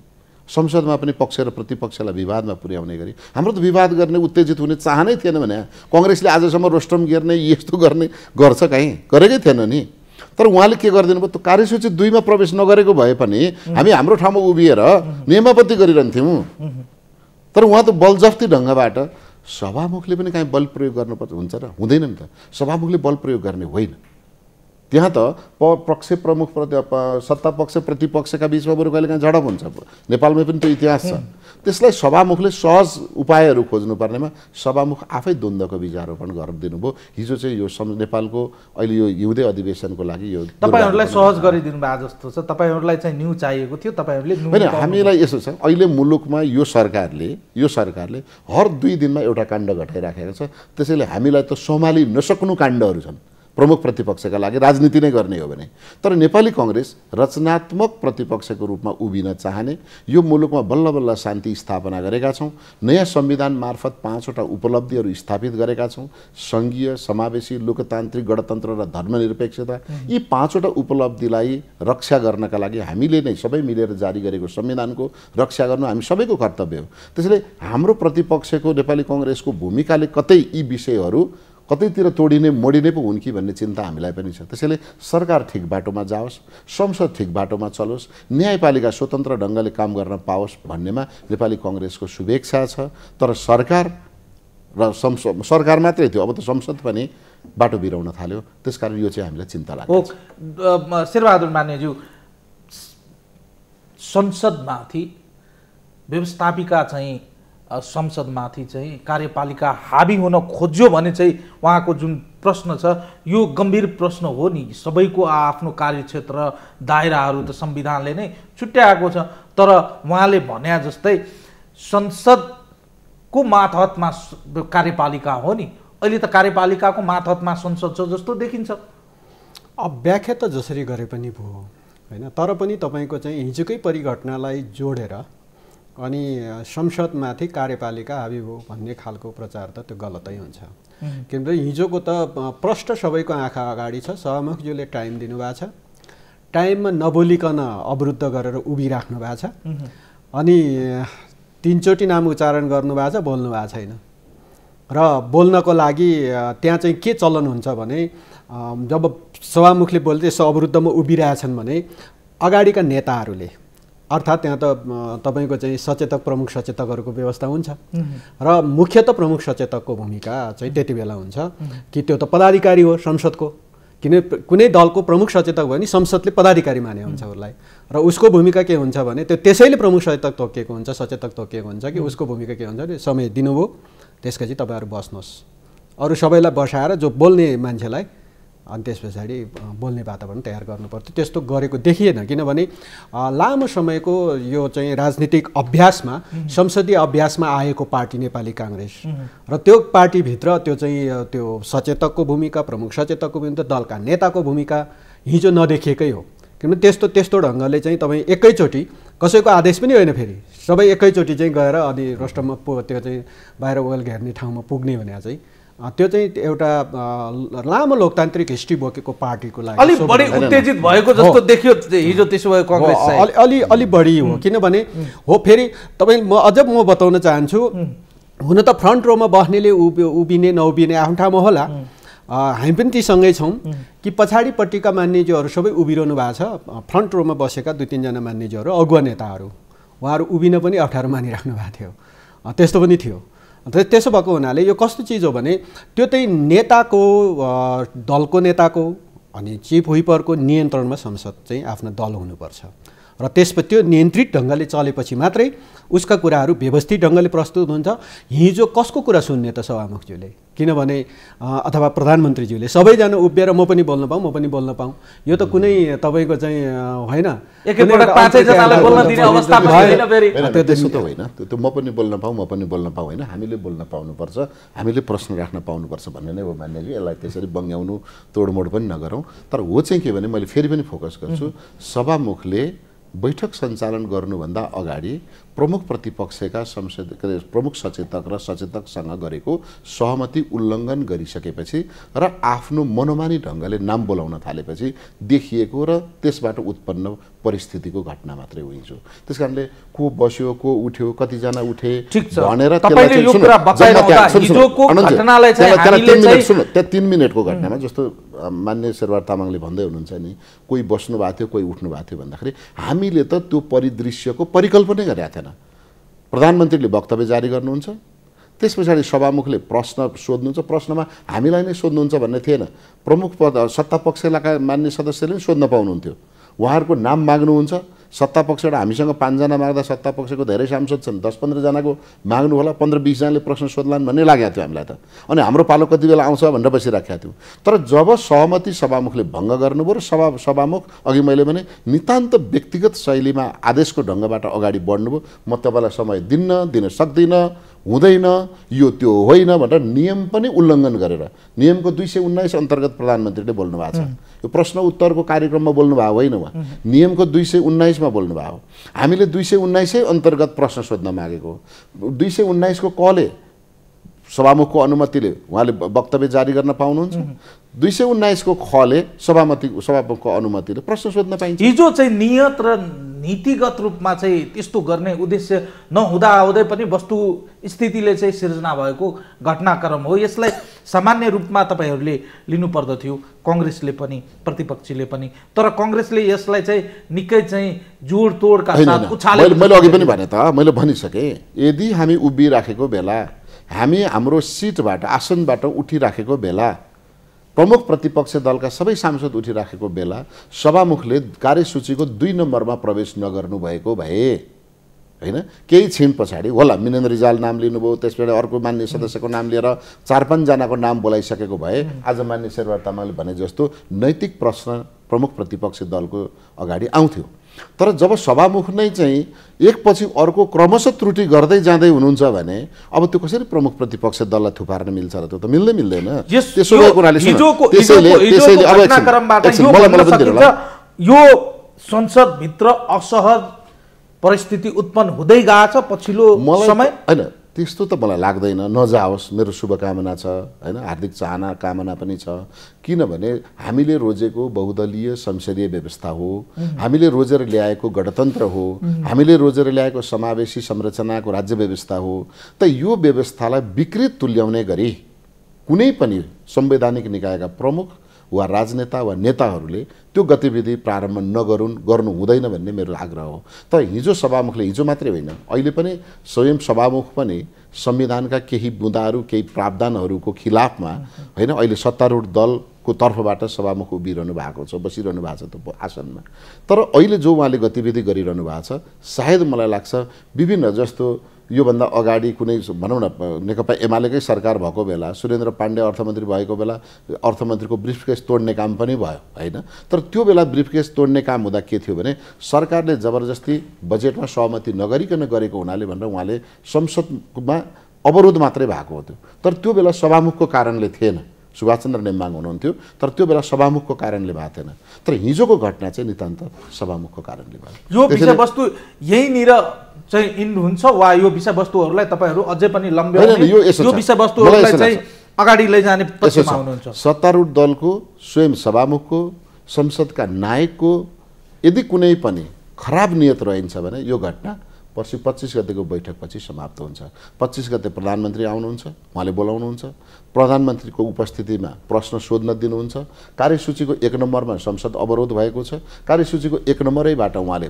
संसदमा पनि पक्ष र प्रतिपक्षलाई विवादमा पुर्याउने गरी हाम्रो त विवाद गर्ने उत्तेजित हुने चाहनै थिएन भने कङ्ग्रेसले आजसम्म रोस्टम गर्ने यस्तो गर्ने गर्छ काहीँ गरेकै थिएन नि तर उहाँले के गरिदिनु भयो त्यो कार्यसूची दुईमा प्रवेश नगरेको भए पनि हामी हाम्रो ठाउँमा उभिएर नियमापत्ति गरिरहन्थ्यौँ तर उहाँ त बलजफ्ती ढङ्गबाट सभामुखले पनि काहीँ बल प्रयोग गर्नुपर्छ हुन्छ र हुँदैन नि त सभामुखले बल प्रयोग गर्ने होइन त्यहाँ त प पक्ष प्रमुख प्रति सत्ता पक्ष प्रतिपक्षका बिचमा बरु कहिले काहीँ झडप हुन्छ नेपालमै पनि त्यो इतिहास छ त्यसलाई सभामुखले सहज उपायहरू खोज्नुपर्नेमा सभामुख आफै द्वन्द्वको बीजारोपण गरिदिनुभयो हिजो चाहिँ यो सम नेपालको अहिले यो हिउँदै अधिवेशनको लागि यो तपाईँहरूलाई सहज गरिदिनु भएको जस्तो छ तपाईँहरूलाई चाहिँ न्यु चाहिएको थियो तपाईँहरूले होइन हामीलाई यसो छ अहिले मुलुकमा यो सरकारले यो सरकारले हर दुई दिनमा एउटा काण्ड घटाइराखेको छ त्यसैले हामीलाई त सम्हाली नसक्नु काण्डहरू छन् प्रमुख प्रतिपक्षका लागि राजनीति नै गर्ने हो भने तर नेपाली कङ्ग्रेस रचनात्मक प्रतिपक्षको रूपमा उभिन चाहने यो मुलुकमा बल्ल बल्ल शान्ति स्थापना गरेका छौँ नयाँ संविधान मार्फत पाँचवटा उपलब्धिहरू स्थापित गरेका छौँ सङ्घीय समावेशी लोकतान्त्रिक गणतन्त्र र धर्मनिरपेक्षता यी पाँचवटा उपलब्धिलाई रक्षा गर्नका लागि हामीले नै सबै मिलेर जारी गरेको संविधानको रक्षा गर्नु हामी सबैको कर्तव्य हो त्यसैले हाम्रो प्रतिपक्षको नेपाली कङ्ग्रेसको भूमिकाले कतै यी विषयहरू कतैतिर तोडिने मोडिने पो हुन् कि भन्ने चिन्ता हामीलाई पनि छ त्यसैले सरकार ठिक बाटोमा जाओस् संसद ठिक बाटोमा चलोस् न्यायपालिका स्वतन्त्र ढङ्गले काम गर्न पाओस् भन्नेमा नेपाली कङ्ग्रेसको शुभेच्छा छ तर सरकार र संसद सरकार मात्रै थियो अब त संसद पनि बाटो बिराउन थाल्यो त्यसकारण यो चाहिँ हामीलाई चिन्ता लाग्छ शेरबहादुर मान्यज्यू संसदमाथि व्यवस्थापिका चाहिँ संसदमाथि चाहिँ कार्यपालिका हाबी हुन खोज्यो भने चाहिँ उहाँको जुन प्रश्न छ यो गम्भीर प्रश्न हो नि सबैको आफ्नो कार्यक्षेत्र दायराहरू त संविधानले नै छुट्याएको छ तर उहाँले भने जस्तै संसदको मातहतमा कार्यपालिका हो नि अहिले त कार्यपालिकाको मातहतमा संसद छ जस्तो देखिन्छ अब व्याख्या त जसरी गरे पनि भयो होइन तर पनि तपाईँको चाहिँ हिजोकै परिघटनालाई जोडेर अनि संसदमाथि कार्यपालिका हाबी हो भन्ने खालको प्रचार त त्यो गलतै हुन्छ किनभने हिजोको त प्रष्ट सबैको आँखा अगाडि छ सभामुखज्यूले टाइम दिनुभएको छ टाइममा नबोलिकन अवरुद्ध गरेर उभिराख्नु भएको छ अनि तिनचोटि नाम उच्चारण गर्नुभएको छ बोल्नु भएको छैन र बोल्नको लागि त्यहाँ चाहिँ के चलन हुन्छ भने जब सभामुखले बोल्दै यसो अवरुद्धमा उभिरहेछन् भने अगाडिका नेताहरूले अर्थात् त्यहाँ त तपाईँको चाहिँ सचेतक प्रमुख सचेतकहरूको व्यवस्था हुन्छ र मुख्य त प्रमुख सचेतकको भूमिका चाहिँ त्यति बेला हुन्छ कि त्यो त पदाधिकारी हो संसदको किन कुनै दलको प्रमुख सचेतक भयो भने संसदले पदाधिकारी माने हुन्छ उसलाई र उसको भूमिका के हुन्छ भने त्यो त्यसैले प्रमुख सचेतक तोकिएको हुन्छ सचेतक तोकिएको हुन्छ कि उसको भूमिका के हुन्छ भने समय दिनुभयो त्यसपछि तपाईँहरू बस्नुहोस् अरू सबैलाई बसाएर जो बोल्ने मान्छेलाई अनि त्यस पछाडि बोल्ने वातावरण तयार गर्नुपर्थ्यो त्यस्तो गरेको देखिएन किनभने लामो समयको यो चाहिँ राजनीतिक अभ्यासमा संसदीय अभ्यासमा आएको पार्टी नेपाली काङ्ग्रेस र त्यो पार्टीभित्र त्यो चाहिँ त्यो सचेतकको भूमिका प्रमुख सचेतकको भूमिका दलका नेताको भूमिका हिजो नदेखिएकै हो किनभने त्यस्तो त्यस्तो ढङ्गले चाहिँ तपाईँ एकैचोटि कसैको आदेश पनि होइन फेरि सबै एकैचोटि चाहिँ गएर अनि रस्टममा त्यो चाहिँ बाहिर वेल घेर्ने ठाउँमा पुग्ने भने चाहिँ त्यो चाहिँ एउटा लामो लोकतान्त्रिक हिस्ट्री बोकेको पार्टीको लागि अलिक बढी उत्तेजित भएको जस्तो देखियो हिजो त्यसो भए कङ्ग्रेस अलि अलि बढी हो किनभने हो फेरि तपाईँ म अझ म बताउन चाहन्छु हुन त फ्रन्ट रोमा बस्नेले उभिने नउभिने आफ्नो ठाउँमा होला हामी पनि तीसँगै छौँ कि पछाडिपट्टिका मान्यज्यूहरू सबै उभिरहनु भएको छ फ्रन्ट रोमा बसेका दुई तिनजना मान्यज्यूहरू अगुवा नेताहरू उहाँहरू उभिन पनि अप्ठ्यारो मानिराख्नु भएको थियो त्यस्तो पनि थियो त्यसो भएको हुनाले यो कस्तो चिज हो भने त्यो चाहिँ नेताको दलको नेताको अनि चिफ विपरको नियन्त्रणमा संसद चाहिँ आफ्नो दल हुनुपर्छ र त्यसपछि त्यो नियन्त्रित ढङ्गले चलेपछि मात्रै उसका कुराहरू व्यवस्थित ढङ्गले प्रस्तुत हुन्छ हिजो कसको कुरा सुन्ने त सभामुखज्यूले किनभने अथवा प्रधानमन्त्रीज्यूले सबैजना उभिएर म पनि बोल्न पाऊँ म पनि बोल्न पाऊँ यो त कुनै तपाईँको चाहिँ होइन त्यसो त होइन त्यो म पनि बोल्न पाऊँ म पनि बोल्न पाऊँ होइन हामीले बोल्न पाउनुपर्छ हामीले प्रश्न राख्न पाउनुपर्छ भन्ने नै हो मान्यजी यसलाई त्यसरी बङ्ग्याउनु तोडमोड पनि नगरौँ तर हो चाहिँ के भने मैले फेरि पनि फोकस गर्छु सभामुखले बैठक सञ्चालन गर्नुभन्दा अगाडि प्रमुख प्रतिपक्षका संसद प्रमुख सचेतक र सचेतकसँग गरेको सहमति उल्लङ्घन गरिसकेपछि र आफ्नो मनोमानी ढङ्गले नाम बोलाउन थालेपछि देखिएको र त्यसबाट उत्पन्न परिस्थितिको घटना मात्रै होइन त्यस कारणले को बस्यो को उठ्यो कतिजना उठे भनेर त्यहाँ तिन मिनटको घटनामा जस्तो मान्य शेरबार तामाङले भन्दै हुनुहुन्छ नि कोही बस्नु भएको थियो कोही उठ्नु भएको थियो भन्दाखेरि हामीले त त्यो परिदृश्यको परिकल्पना गरेका थियौँ प्रधानमन्त्रीले वक्तव्य जारी गर्नुहुन्छ त्यस पछाडि सभामुखले प्रश्न सोध्नुहुन्छ प्रश्नमा हामीलाई नै सोध्नुहुन्छ भन्ने थिएन प्रमुख पद सत्ता सत्तापक्षका मान्ने सदस्यले सोध्न पाउनुहुन्थ्यो उहाँहरूको नाम माग्नुहुन्छ सत्ता पक्षबाट हामीसँग पाँचजना माग्दा सत्ता पक्षको धेरै सांसद छन् दस पन्ध्रजनाको माग्नु होला पन्ध्र बिसजनाले प्रश्न सोध्लान् भन्ने लागेको थियो हामीलाई त अनि हाम्रो पालो कति बेला आउँछ भनेर बसिराखेका थियौँ तर जब सहमति सभामुखले भङ्ग गर्नुभयो र सभा सभामुख अघि मैले भने नितान्त व्यक्तिगत शैलीमा आदेशको ढङ्गबाट अगाडि बढ्नुभयो म तपाईँलाई समय दिन्न दिन सक्दिनँ हुँदैन यो त्यो होइन भनेर नियम पनि उल्लङ्घन गरेर नियमको दुई सय उन्नाइस अन्तर्गत प्रधानमन्त्रीले बोल्नु भएको छ यो प्रश्न उत्तरको कार्यक्रममा बोल्नुभएको होइन उहाँ नियमको दुई सय उन्नाइसमा बोल्नुभएको हामीले दुई सय उन्नाइसै अन्तर्गत प्रश्न सोध्न मागेको हो दुई सय उन्नाइसको कले सभामुखको अनुमतिले उहाँले वक्तव्य जारी गर्न पाउनुहुन्छ दुई सय उन्नाइसको खले सभामति सभामुखको अनुमतिले प्रश्न सोध्न पाइन्छ हिजो चाहिँ नियत र नीतिगत रूपमा चाहिँ त्यस्तो गर्ने उद्देश्य नहुँदाहुँदै पनि वस्तु स्थितिले चाहिँ सिर्जना भएको घटनाक्रम हो यसलाई सामान्य रूपमा तपाईँहरूले लिनुपर्दथ्यो कङ्ग्रेसले पनि प्रतिपक्षीले पनि तर कङ्ग्रेसले यसलाई चाहिँ निकै चाहिँ जोड तोडका साथ उछाले मैले अघि पनि भने त मैले भनिसकेँ यदि हामी उभिराखेको बेला हामी हाम्रो सिटबाट आसनबाट उठिराखेको बेला प्रमुख प्रतिपक्ष दलका सबै सांसद उठिराखेको बेला सभामुखले कार्यसूचीको दुई नम्बरमा प्रवेश नगर्नु भएको भए होइन केही क्षण पछाडि होला मिनेन्द्र रिजाल नाम लिनुभयो त्यसबाट अर्को मान्य सदस्यको नाम लिएर चार पाँचजनाको नाम बोलाइसकेको भए आज मान्य शेरवार तामाङले भने जस्तो नैतिक प्रश्न प्रमुख प्रतिपक्ष दलको अगाडि आउँथ्यो तर जब सभामुख नै चाहिँ एकपछि अर्को क्रमशः त्रुटि गर्दै जाँदै हुनुहुन्छ भने अब त्यो कसरी प्रमुख प्रतिपक्ष दललाई थुपार्न मिल्छ र त्यो त मिल्दै मिल्दैन यो संसदभित्र असहज परिस्थिति उत्पन्न हुँदै गएको छ पछिल्लो समय होइन त्यस्तो त मलाई लाग्दैन नजाओस् मेरो शुभकामना छ होइन हार्दिक चाहना कामना पनि छ किनभने हामीले रोजेको बहुदलीय संसदीय व्यवस्था हो हामीले रोजेर ल्याएको गणतन्त्र हो हामीले रोजेर ल्याएको समावेशी संरचनाको राज्य व्यवस्था हो त यो व्यवस्थालाई विकृत तुल्याउने गरी कुनै पनि संवैधानिक निकायका प्रमुख वा राजनेता वा नेताहरूले त्यो गतिविधि प्रारम्भ नगरुन् गर्नु हुँदैन भन्ने मेरो आग्रह हो तर हिजो सभामुखले हिजो मात्रै होइन अहिले पनि स्वयं सभामुख पनि संविधानका केही बुँदाहरू केही प्रावधानहरूको खिलाफमा होइन अहिले सत्तारूढ दलको तर्फबाट सभामुख उभिरहनु भएको छ बसिरहनु भएको छ त्यो आसनमा तर अहिले जो उहाँले गतिविधि गरिरहनु भएको छ सायद मलाई लाग्छ विभिन्न जस्तो योभन्दा अगाडि कुनै भनौँ न नेकपा एमालेकै सरकार भएको बेला सुरेन्द्र पाण्डे अर्थमन्त्री भएको बेला अर्थमन्त्रीको ब्रिफकेस तोड्ने काम पनि भयो होइन तर त्यो बेला ब्रिफकेस तोड्ने काम हुँदा के थियो भने सरकारले जबरजस्ती बजेटमा सहमति नगरिकन गरेको हुनाले भनेर उहाँले संसदमा अवरोध मात्रै भएको हो त्यो तर त्यो बेला सभामुखको कारणले थिएन सुभाषचन्द्र नेम्बाङ हुनुहुन्थ्यो तर त्यो बेला सभामुखको कारणले भएको थिएन तर हिजोको घटना चाहिँ नितान्त सभामुखको कारणले भयो यो विषयवस्तु यहीँनिर चाहिँ इन हुन्छ वा यो विषयवस्तुहरूलाई तपाईँहरू अझै पनि लम्ब्याउने यो विषयवस्तुहरूलाई चाहिँ अगाडि लैजाने हुनुहुन्छ सत्तारूढ दलको स्वयं सभामुखको संसदका नायकको यदि कुनै पनि खराब नियत रहन्छ भने यो घटना पर्सि पच्चिस गतेको बैठकपछि समाप्त हुन्छ पच्चिस गते प्रधानमन्त्री आउनुहुन्छ उहाँले बोलाउनुहुन्छ प्रधानमन्त्रीको उपस्थितिमा प्रश्न सोध्न दिनुहुन्छ कार्यसूचीको एक नम्बरमा संसद अवरोध भएको छ कार्यसूचीको एक नम्बरैबाट उहाँले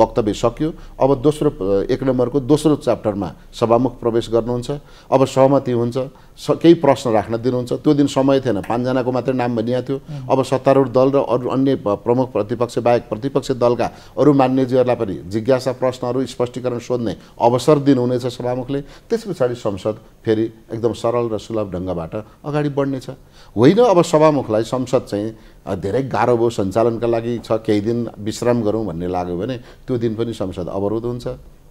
वक्तव्य सक्यो अब दोस्रो एक नम्बरको दोस्रो च्याप्टरमा सभामुख प्रवेश गर्नुहुन्छ अब सहमति हुन्छ स केही प्रश्न राख्न दिनुहुन्छ त्यो दिन समय थिएन पाँचजनाको मात्रै नाम भनिएको थियो अब सत्तारूढ दल र अरू अन्य प्रमुख प्रतिपक्ष बाहेक प्रतिपक्ष दलका अरू मान्यजीहरूलाई पनि जिज्ञासा प्रश्नहरू स्पष्टीकरण सोध्ने अवसर दिनुहुनेछ सभामुखले त्यस पछाडि संसद फेरि एकदम सरल र सुलभ ढङ्गबाट अगाडि बढ्नेछ होइन अब सभामुखलाई संसद चाहिँ धेरै गाह्रो भयो सञ्चालनका लागि छ केही दिन विश्राम गरौँ भन्ने लाग्यो भने त्यो दिन पनि संसद अवरोध हुन्छ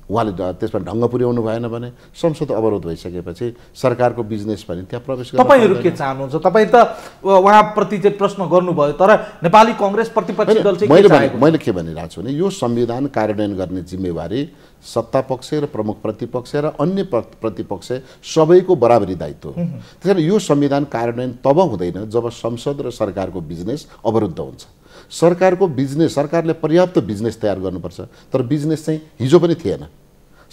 उहाँले त्यसमा ढङ्ग पुर्याउनु भएन भने संसद अवरोध भइसकेपछि सरकारको बिजनेस पनि त्यहाँ प्रवेश तपाईँहरू के चाहनुहुन्छ तपाईँ त उहाँप्रति चाहिँ प्रश्न गर्नुभयो तर नेपाली कङ्ग्रेस प्रतिपक्षी दल चाहिँ मैले मैले के भनिरहेको छु भने यो संविधान कार्यान्वयन गर्ने जिम्मेवारी सत्ता पक्ष र प्रमुख प्रतिपक्ष र अन्य प्रतिपक्ष सबैको बराबरी दायित्व हो त्यसैले यो संविधान कार्यान्वयन तब हुँदैन जब संसद र सरकारको बिजनेस अवरुद्ध हुन्छ सरकारको बिजनेस सरकारले पर्याप्त बिजनेस तयार गर्नुपर्छ तर बिजनेस चाहिँ हिजो पनि थिएन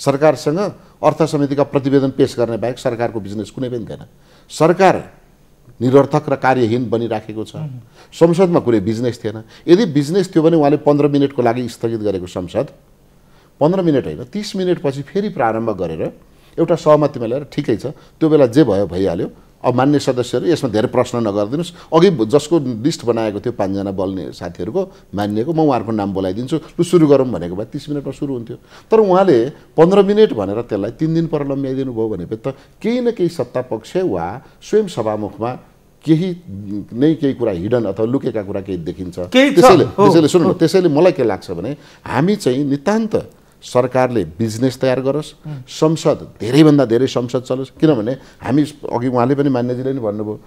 सरकारसँग अर्थ समितिका प्रतिवेदन पेस गर्ने बाहेक सरकारको बिजनेस कुनै पनि थिएन सरकार निरर्थक र कार्यहीन बनिराखेको छ संसदमा कुनै बिजनेस थिएन यदि बिजनेस थियो भने उहाँले पन्ध्र मिनटको लागि स्थगित गरेको संसद पन्ध्र मिनट होइन तिस मिनटपछि फेरि प्रारम्भ गरेर एउटा सहमतिमा ल्याएर ठिकै छ त्यो बेला जे भयो भइहाल्यो अब मान्य सदस्यहरू यसमा धेरै प्रश्न नगरिदिनुहोस् अघि जसको लिस्ट बनाएको थियो पाँचजना बल्ने साथीहरूको मानिएको म उहाँहरूको नाम बोलाइदिन्छु लु सुरु गरौँ भनेको भए तिस मिनटमा सुरु हुन्थ्यो तर उहाँले पन्ध्र मिनट भनेर त्यसलाई तिन दिन पर लम्ब्याइदिनु भयो भनेपछि त केही न केही सत्तापक्ष वा स्वयं सभामुखमा केही नै केही कुरा हिडन अथवा लुकेका कुरा केही देखिन्छ त्यसैले त्यसैले सुन्नु त्यसैले मलाई के लाग्छ भने हामी चाहिँ नितान्त सरकारले बिजनेस तयार गरोस् संसद धेरैभन्दा धेरै संसद चलोस् किनभने हामी अघि उहाँले पनि मान्यजीले नि भन्नुभयो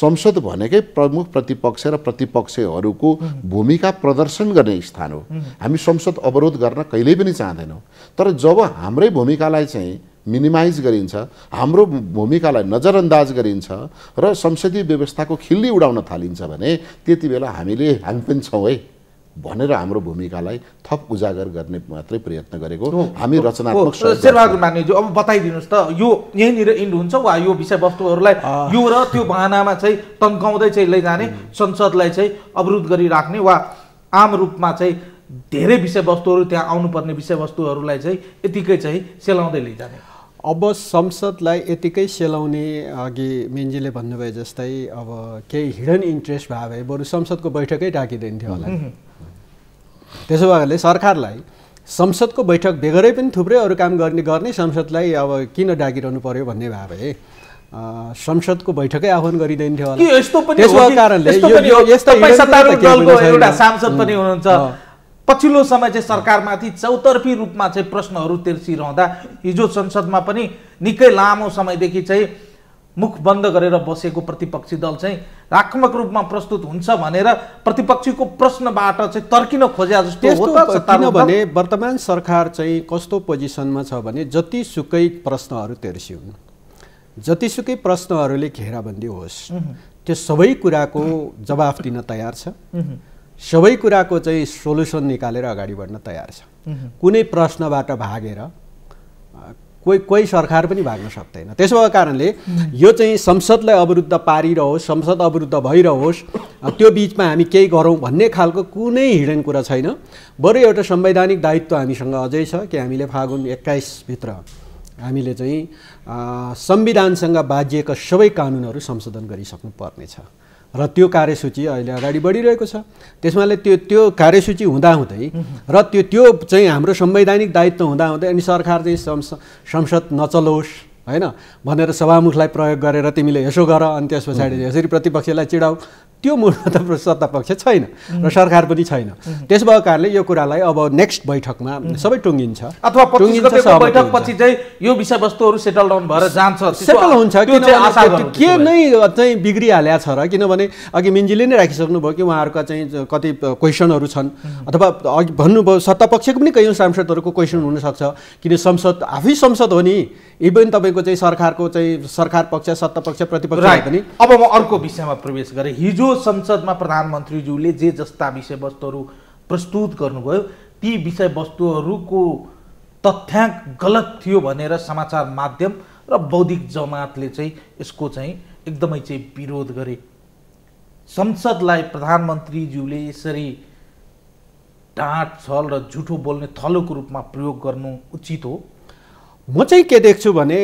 संसद भनेकै प्रमुख प्रतिपक्ष र प्रतिपक्षहरूको भूमिका प्रदर्शन गर्ने स्थान हो हामी संसद अवरोध गर्न कहिल्यै पनि चाहँदैनौँ तर जब हाम्रै भूमिकालाई चाहिँ मिनिमाइज गरिन्छ हाम्रो भूमिकालाई नजरअन्दाज गरिन्छ र संसदीय व्यवस्थाको खिल्ली उडाउन थालिन्छ भने त्यति बेला हामीले हामी पनि छौँ है भनेर हाम्रो भूमिकालाई थप उजागर गर्ने मात्रै प्रयत्न गरेको हामी रचनात्मक शेरबहादुर मान्यज्यू अब बताइदिनुहोस् त यो यहीँनिर इन्ड हुन्छ वा यो विषयवस्तुहरूलाई यो र त्यो बहानामा चाहिँ तन्काउँदै चाहिँ लैजाने संसदलाई चाहिँ अवरुद्ध गरिराख्ने वा आम रूपमा चाहिँ धेरै विषयवस्तुहरू त्यहाँ आउनुपर्ने विषयवस्तुहरूलाई चाहिँ यतिकै चाहिँ सेलाउँदै लैजाने अब संसदलाई यतिकै सेलाउने अघि मेन्जीले भन्नुभयो जस्तै अब केही हिडन इन्ट्रेस्ट भए बरु संसदको बैठकै डाकिदिन्थ्यो होला त्यसो भएकोले सरकारलाई संसदको बैठक बेगरै पनि थुप्रै अरू काम गर्ने गर्ने संसदलाई अब किन डाकिरहनु पर्यो भन्ने भए भए संसदको बैठकै आह्वान गरिँदैन थियो एउटा सांसद पनि हुनुहुन्छ पछिल्लो समय चाहिँ सरकारमाथि चौतर्फी रूपमा चाहिँ प्रश्नहरू तिर्सिरहँदा हिजो संसदमा पनि निकै लामो समयदेखि चाहिँ मुख बन्द गरेर बसेको प्रतिपक्षी दल चाहिँ राख्मक रूपमा प्रस्तुत हुन्छ भनेर प्रतिपक्षीको प्रश्नबाट चाहिँ तर्किन खोजे जस्तो किनभने वर्तमान सरकार चाहिँ कस्तो पोजिसनमा छ भने जतिसुकै प्रश्नहरू तेर्सी हुन् जतिसुकै प्रश्नहरूले घेराबन्दी होस् त्यो सबै कुराको जवाफ दिन तयार छ सबै कुराको चाहिँ सोल्युसन निकालेर अगाडि बढ्न तयार छ कुनै प्रश्नबाट भागेर कोही कोही सरकार पनि भाग्न सक्दैन त्यसो भएको कारणले यो चाहिँ संसदलाई अवरुद्ध पारिरहोस् संसद अवरुद्ध भइरहोस् त्यो बिचमा हामी केही गरौँ भन्ने खालको कुनै हिडन कुरा छैन बरु एउटा संवैधानिक दायित्व हामीसँग अझै छ कि हामीले फागुन एक्काइसभित्र हामीले चाहिँ संविधानसँग बाजिएका सबै कानुनहरू संशोधन गरिसक्नु पर्नेछ र त्यो कार्यसूची अहिले अगाडि बढिरहेको छ त्यसमाले त्यो त्यो कार्यसूची हुँदाहुँदै र त्यो त्यो चाहिँ हाम्रो संवैधानिक दायित्व हुँदाहुँदै अनि सरकार चाहिँ संसद नचलोस् होइन भनेर सभामुखलाई प्रयोग गरेर तिमीले यसो गर अनि त्यस पछाडि यसरी प्रतिपक्षलाई चिडाऊ त्यो सत्ता सत्तापक्ष छैन र सरकार पनि छैन त्यस भएको कारणले यो कुरालाई अब नेक्स्ट बैठकमा सबै टुङ्गिन्छ अथवा बैठकपछि चाहिँ यो विषयवस्तुहरू सेटल डाउन भएर जान्छ सेटल हुन्छ के नै चाहिँ बिग्रिहाल्या छ र किनभने अघि मिन्जीले नै राखिसक्नुभयो कि उहाँहरूका चाहिँ कति क्वेसनहरू छन् अथवा अघि भन्नुभयो सत्तापक्षको पनि कयौँ सांसदहरूको क्वेसन हुनसक्छ किन संसद आफै संसद हो नि इभन तपाईँको चाहिँ सरकारको चाहिँ सरकार पक्ष सत्तापक्ष प्रतिपक्ष पनि अब म अर्को विषयमा प्रवेश गरेँ हिजो संसदमा प्रधानमन्त्रीज्यूले जे जस्ता विषयवस्तुहरू प्रस्तुत गर्नुभयो ती विषयवस्तुहरूको तथ्याङ्क गलत थियो भनेर समाचार माध्यम र बौद्धिक जमातले चाहिँ यसको चाहिँ एकदमै चाहिँ विरोध गरे संसदलाई प्रधानमन्त्रीज्यूले यसरी डाँट छल र झुठो बोल्ने थलोको रूपमा प्रयोग गर्नु उचित हो म चाहिँ के देख्छु भने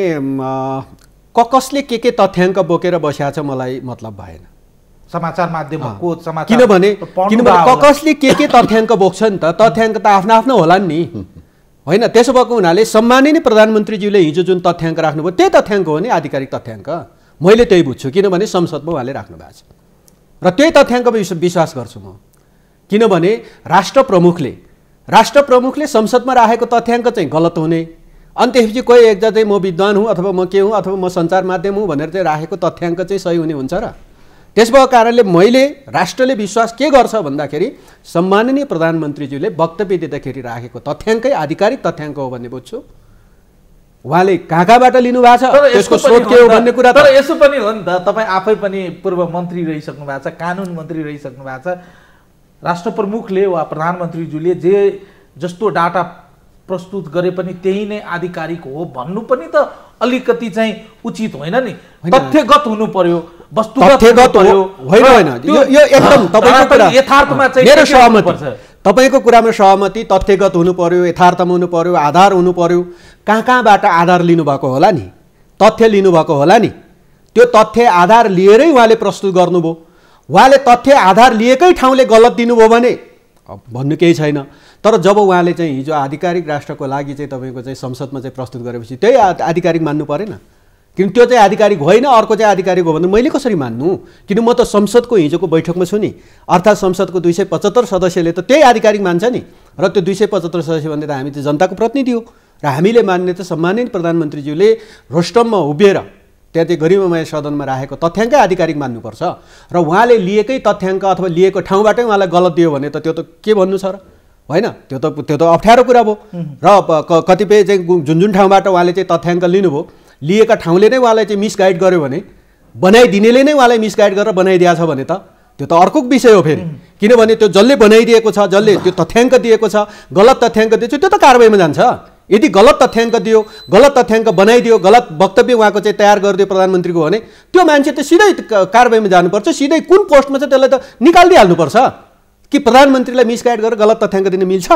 कसले के के तथ्याङ्क बोकेर बसिया छ मलाई मतलब भएन समाचार माध्यमको समाचार किनभने कसले के के तथ्याङ्क बोक्छ नि त तथ्याङ्क त आफ्नो आफ्नो होला नि होइन त्यसो भएको हुनाले सम्माननीय प्रधानमन्त्रीज्यूले हिजो जुन तथ्याङ्क राख्नुभयो त्यही तथ्याङ्क हो नि आधिकारिक तथ्याङ्क मैले त्यही बुझ्छु किनभने संसदमा उहाँले राख्नु भएको छ र त्यही तथ्याङ्कमा विश्व विश्वास गर्छु म किनभने राष्ट्र प्रमुखले राष्ट्र प्रमुखले संसदमा राखेको तथ्याङ्क चाहिँ गलत हुने अनि त्यसपछि कोही एकजा चाहिँ म विद्वान हुँ अथवा म के हुँ अथवा म सञ्चार माध्यम हुँ भनेर चाहिँ राखेको तथ्याङ्क चाहिँ सही हुने हुन्छ र त्यस भएको कारणले मैले राष्ट्रले विश्वास के गर्छ भन्दाखेरि सम्माननीय प्रधानमन्त्रीज्यूले वक्तव्य दिँदाखेरि राखेको तथ्याङ्कै आधिकारिक तथ्याङ्क हो भन्ने बुझ्छु उहाँले कहाँ कहाँबाट लिनुभएको छ यसको स्रोत के हो भन्ने कुरा तर यसो पनि हो नि त तपाईँ आफै पनि पूर्व मन्त्री रहिसक्नु भएको छ कानुन मन्त्री रहिसक्नु भएको छ राष्ट्र प्रमुखले वा प्रधानमन्त्रीज्यूले जे जस्तो डाटा प्रस्तुत गरे पनि त्यही नै आधिकारिक हो भन्नु पनि त अलिकति चाहिँ उचित होइन नि तथ्यगत हुनु पर्यो तपाईँको कुरामा सहमति तथ्यगत हुनु पर्यो यथार्थमा हुनु पर्यो आधार हुनु पर्यो कहाँ कहाँबाट आधार लिनुभएको होला नि तथ्य लिनुभएको होला नि त्यो तथ्य आधार लिएरै उहाँले प्रस्तुत गर्नुभयो उहाँले तथ्य आधार लिएकै ठाउँले गलत दिनुभयो भने भन्नु केही छैन तर जब उहाँले चाहिँ हिजो आधिकारिक राष्ट्रको लागि चाहिँ तपाईँको चाहिँ संसदमा चाहिँ प्रस्तुत गरेपछि त्यही आधिकारिक मान्नु परेन किन त्यो चाहिँ आधिकारिक होइन अर्को चाहिँ आधिकारिक हो भने मैले कसरी मान्नु किन म त संसदको हिजोको बैठकमा छु नि अर्थात् संसदको दुई सय पचहत्तर सदस्यले त त्यही आधिकारिक मान्छ नि र त्यो दुई सय पचहत्तर सदस्य भन्ने त हामी त जनताको प्रतिनिधि हो र हामीले मान्ने त सम्मानित प्रधानमन्त्रीज्यूले रोस्टममा उभिएर त्यहाँ चाहिँ गरिमामय सदनमा राखेको तथ्याङ्कै आधिकारिक मान्नुपर्छ र उहाँले लिएकै तथ्याङ्क अथवा लिएको ठाउँबाटै उहाँलाई गलत दियो भने त त्यो त के भन्नु छ र होइन त्यो त त्यो त अप्ठ्यारो कुरा भयो र कतिपय चाहिँ जुन जुन ठाउँबाट उहाँले चाहिँ तथ्याङ्क लिनुभयो लिएका ठाउँले नै उहाँलाई चाहिँ मिसगाइड गर्यो भने बनाइदिनेले नै उहाँलाई मिसगाइड गरेर बनाइदिएको छ भने त त्यो त अर्को विषय हो फेरि किनभने त्यो जसले बनाइदिएको छ जसले त्यो तथ्याङ्क दिएको छ गलत तथ्याङ्क दिएको त्यो त कारवाहीमा जान्छ यदि गलत तथ्याङ्क दियो गलत तथ्याङ्क बनाइदियो गलत वक्तव्य उहाँको चाहिँ तयार गरिदियो प्रधानमन्त्रीको भने त्यो मान्छे त सिधै कारवाहीमा जानुपर्छ सिधै कुन पोस्टमा छ त्यसलाई त निकालिदिइहाल्नुपर्छ कि प्रधानमन्त्रीलाई मिसगाइड गरेर गलत तथ्याङ्क दिन मिल्छ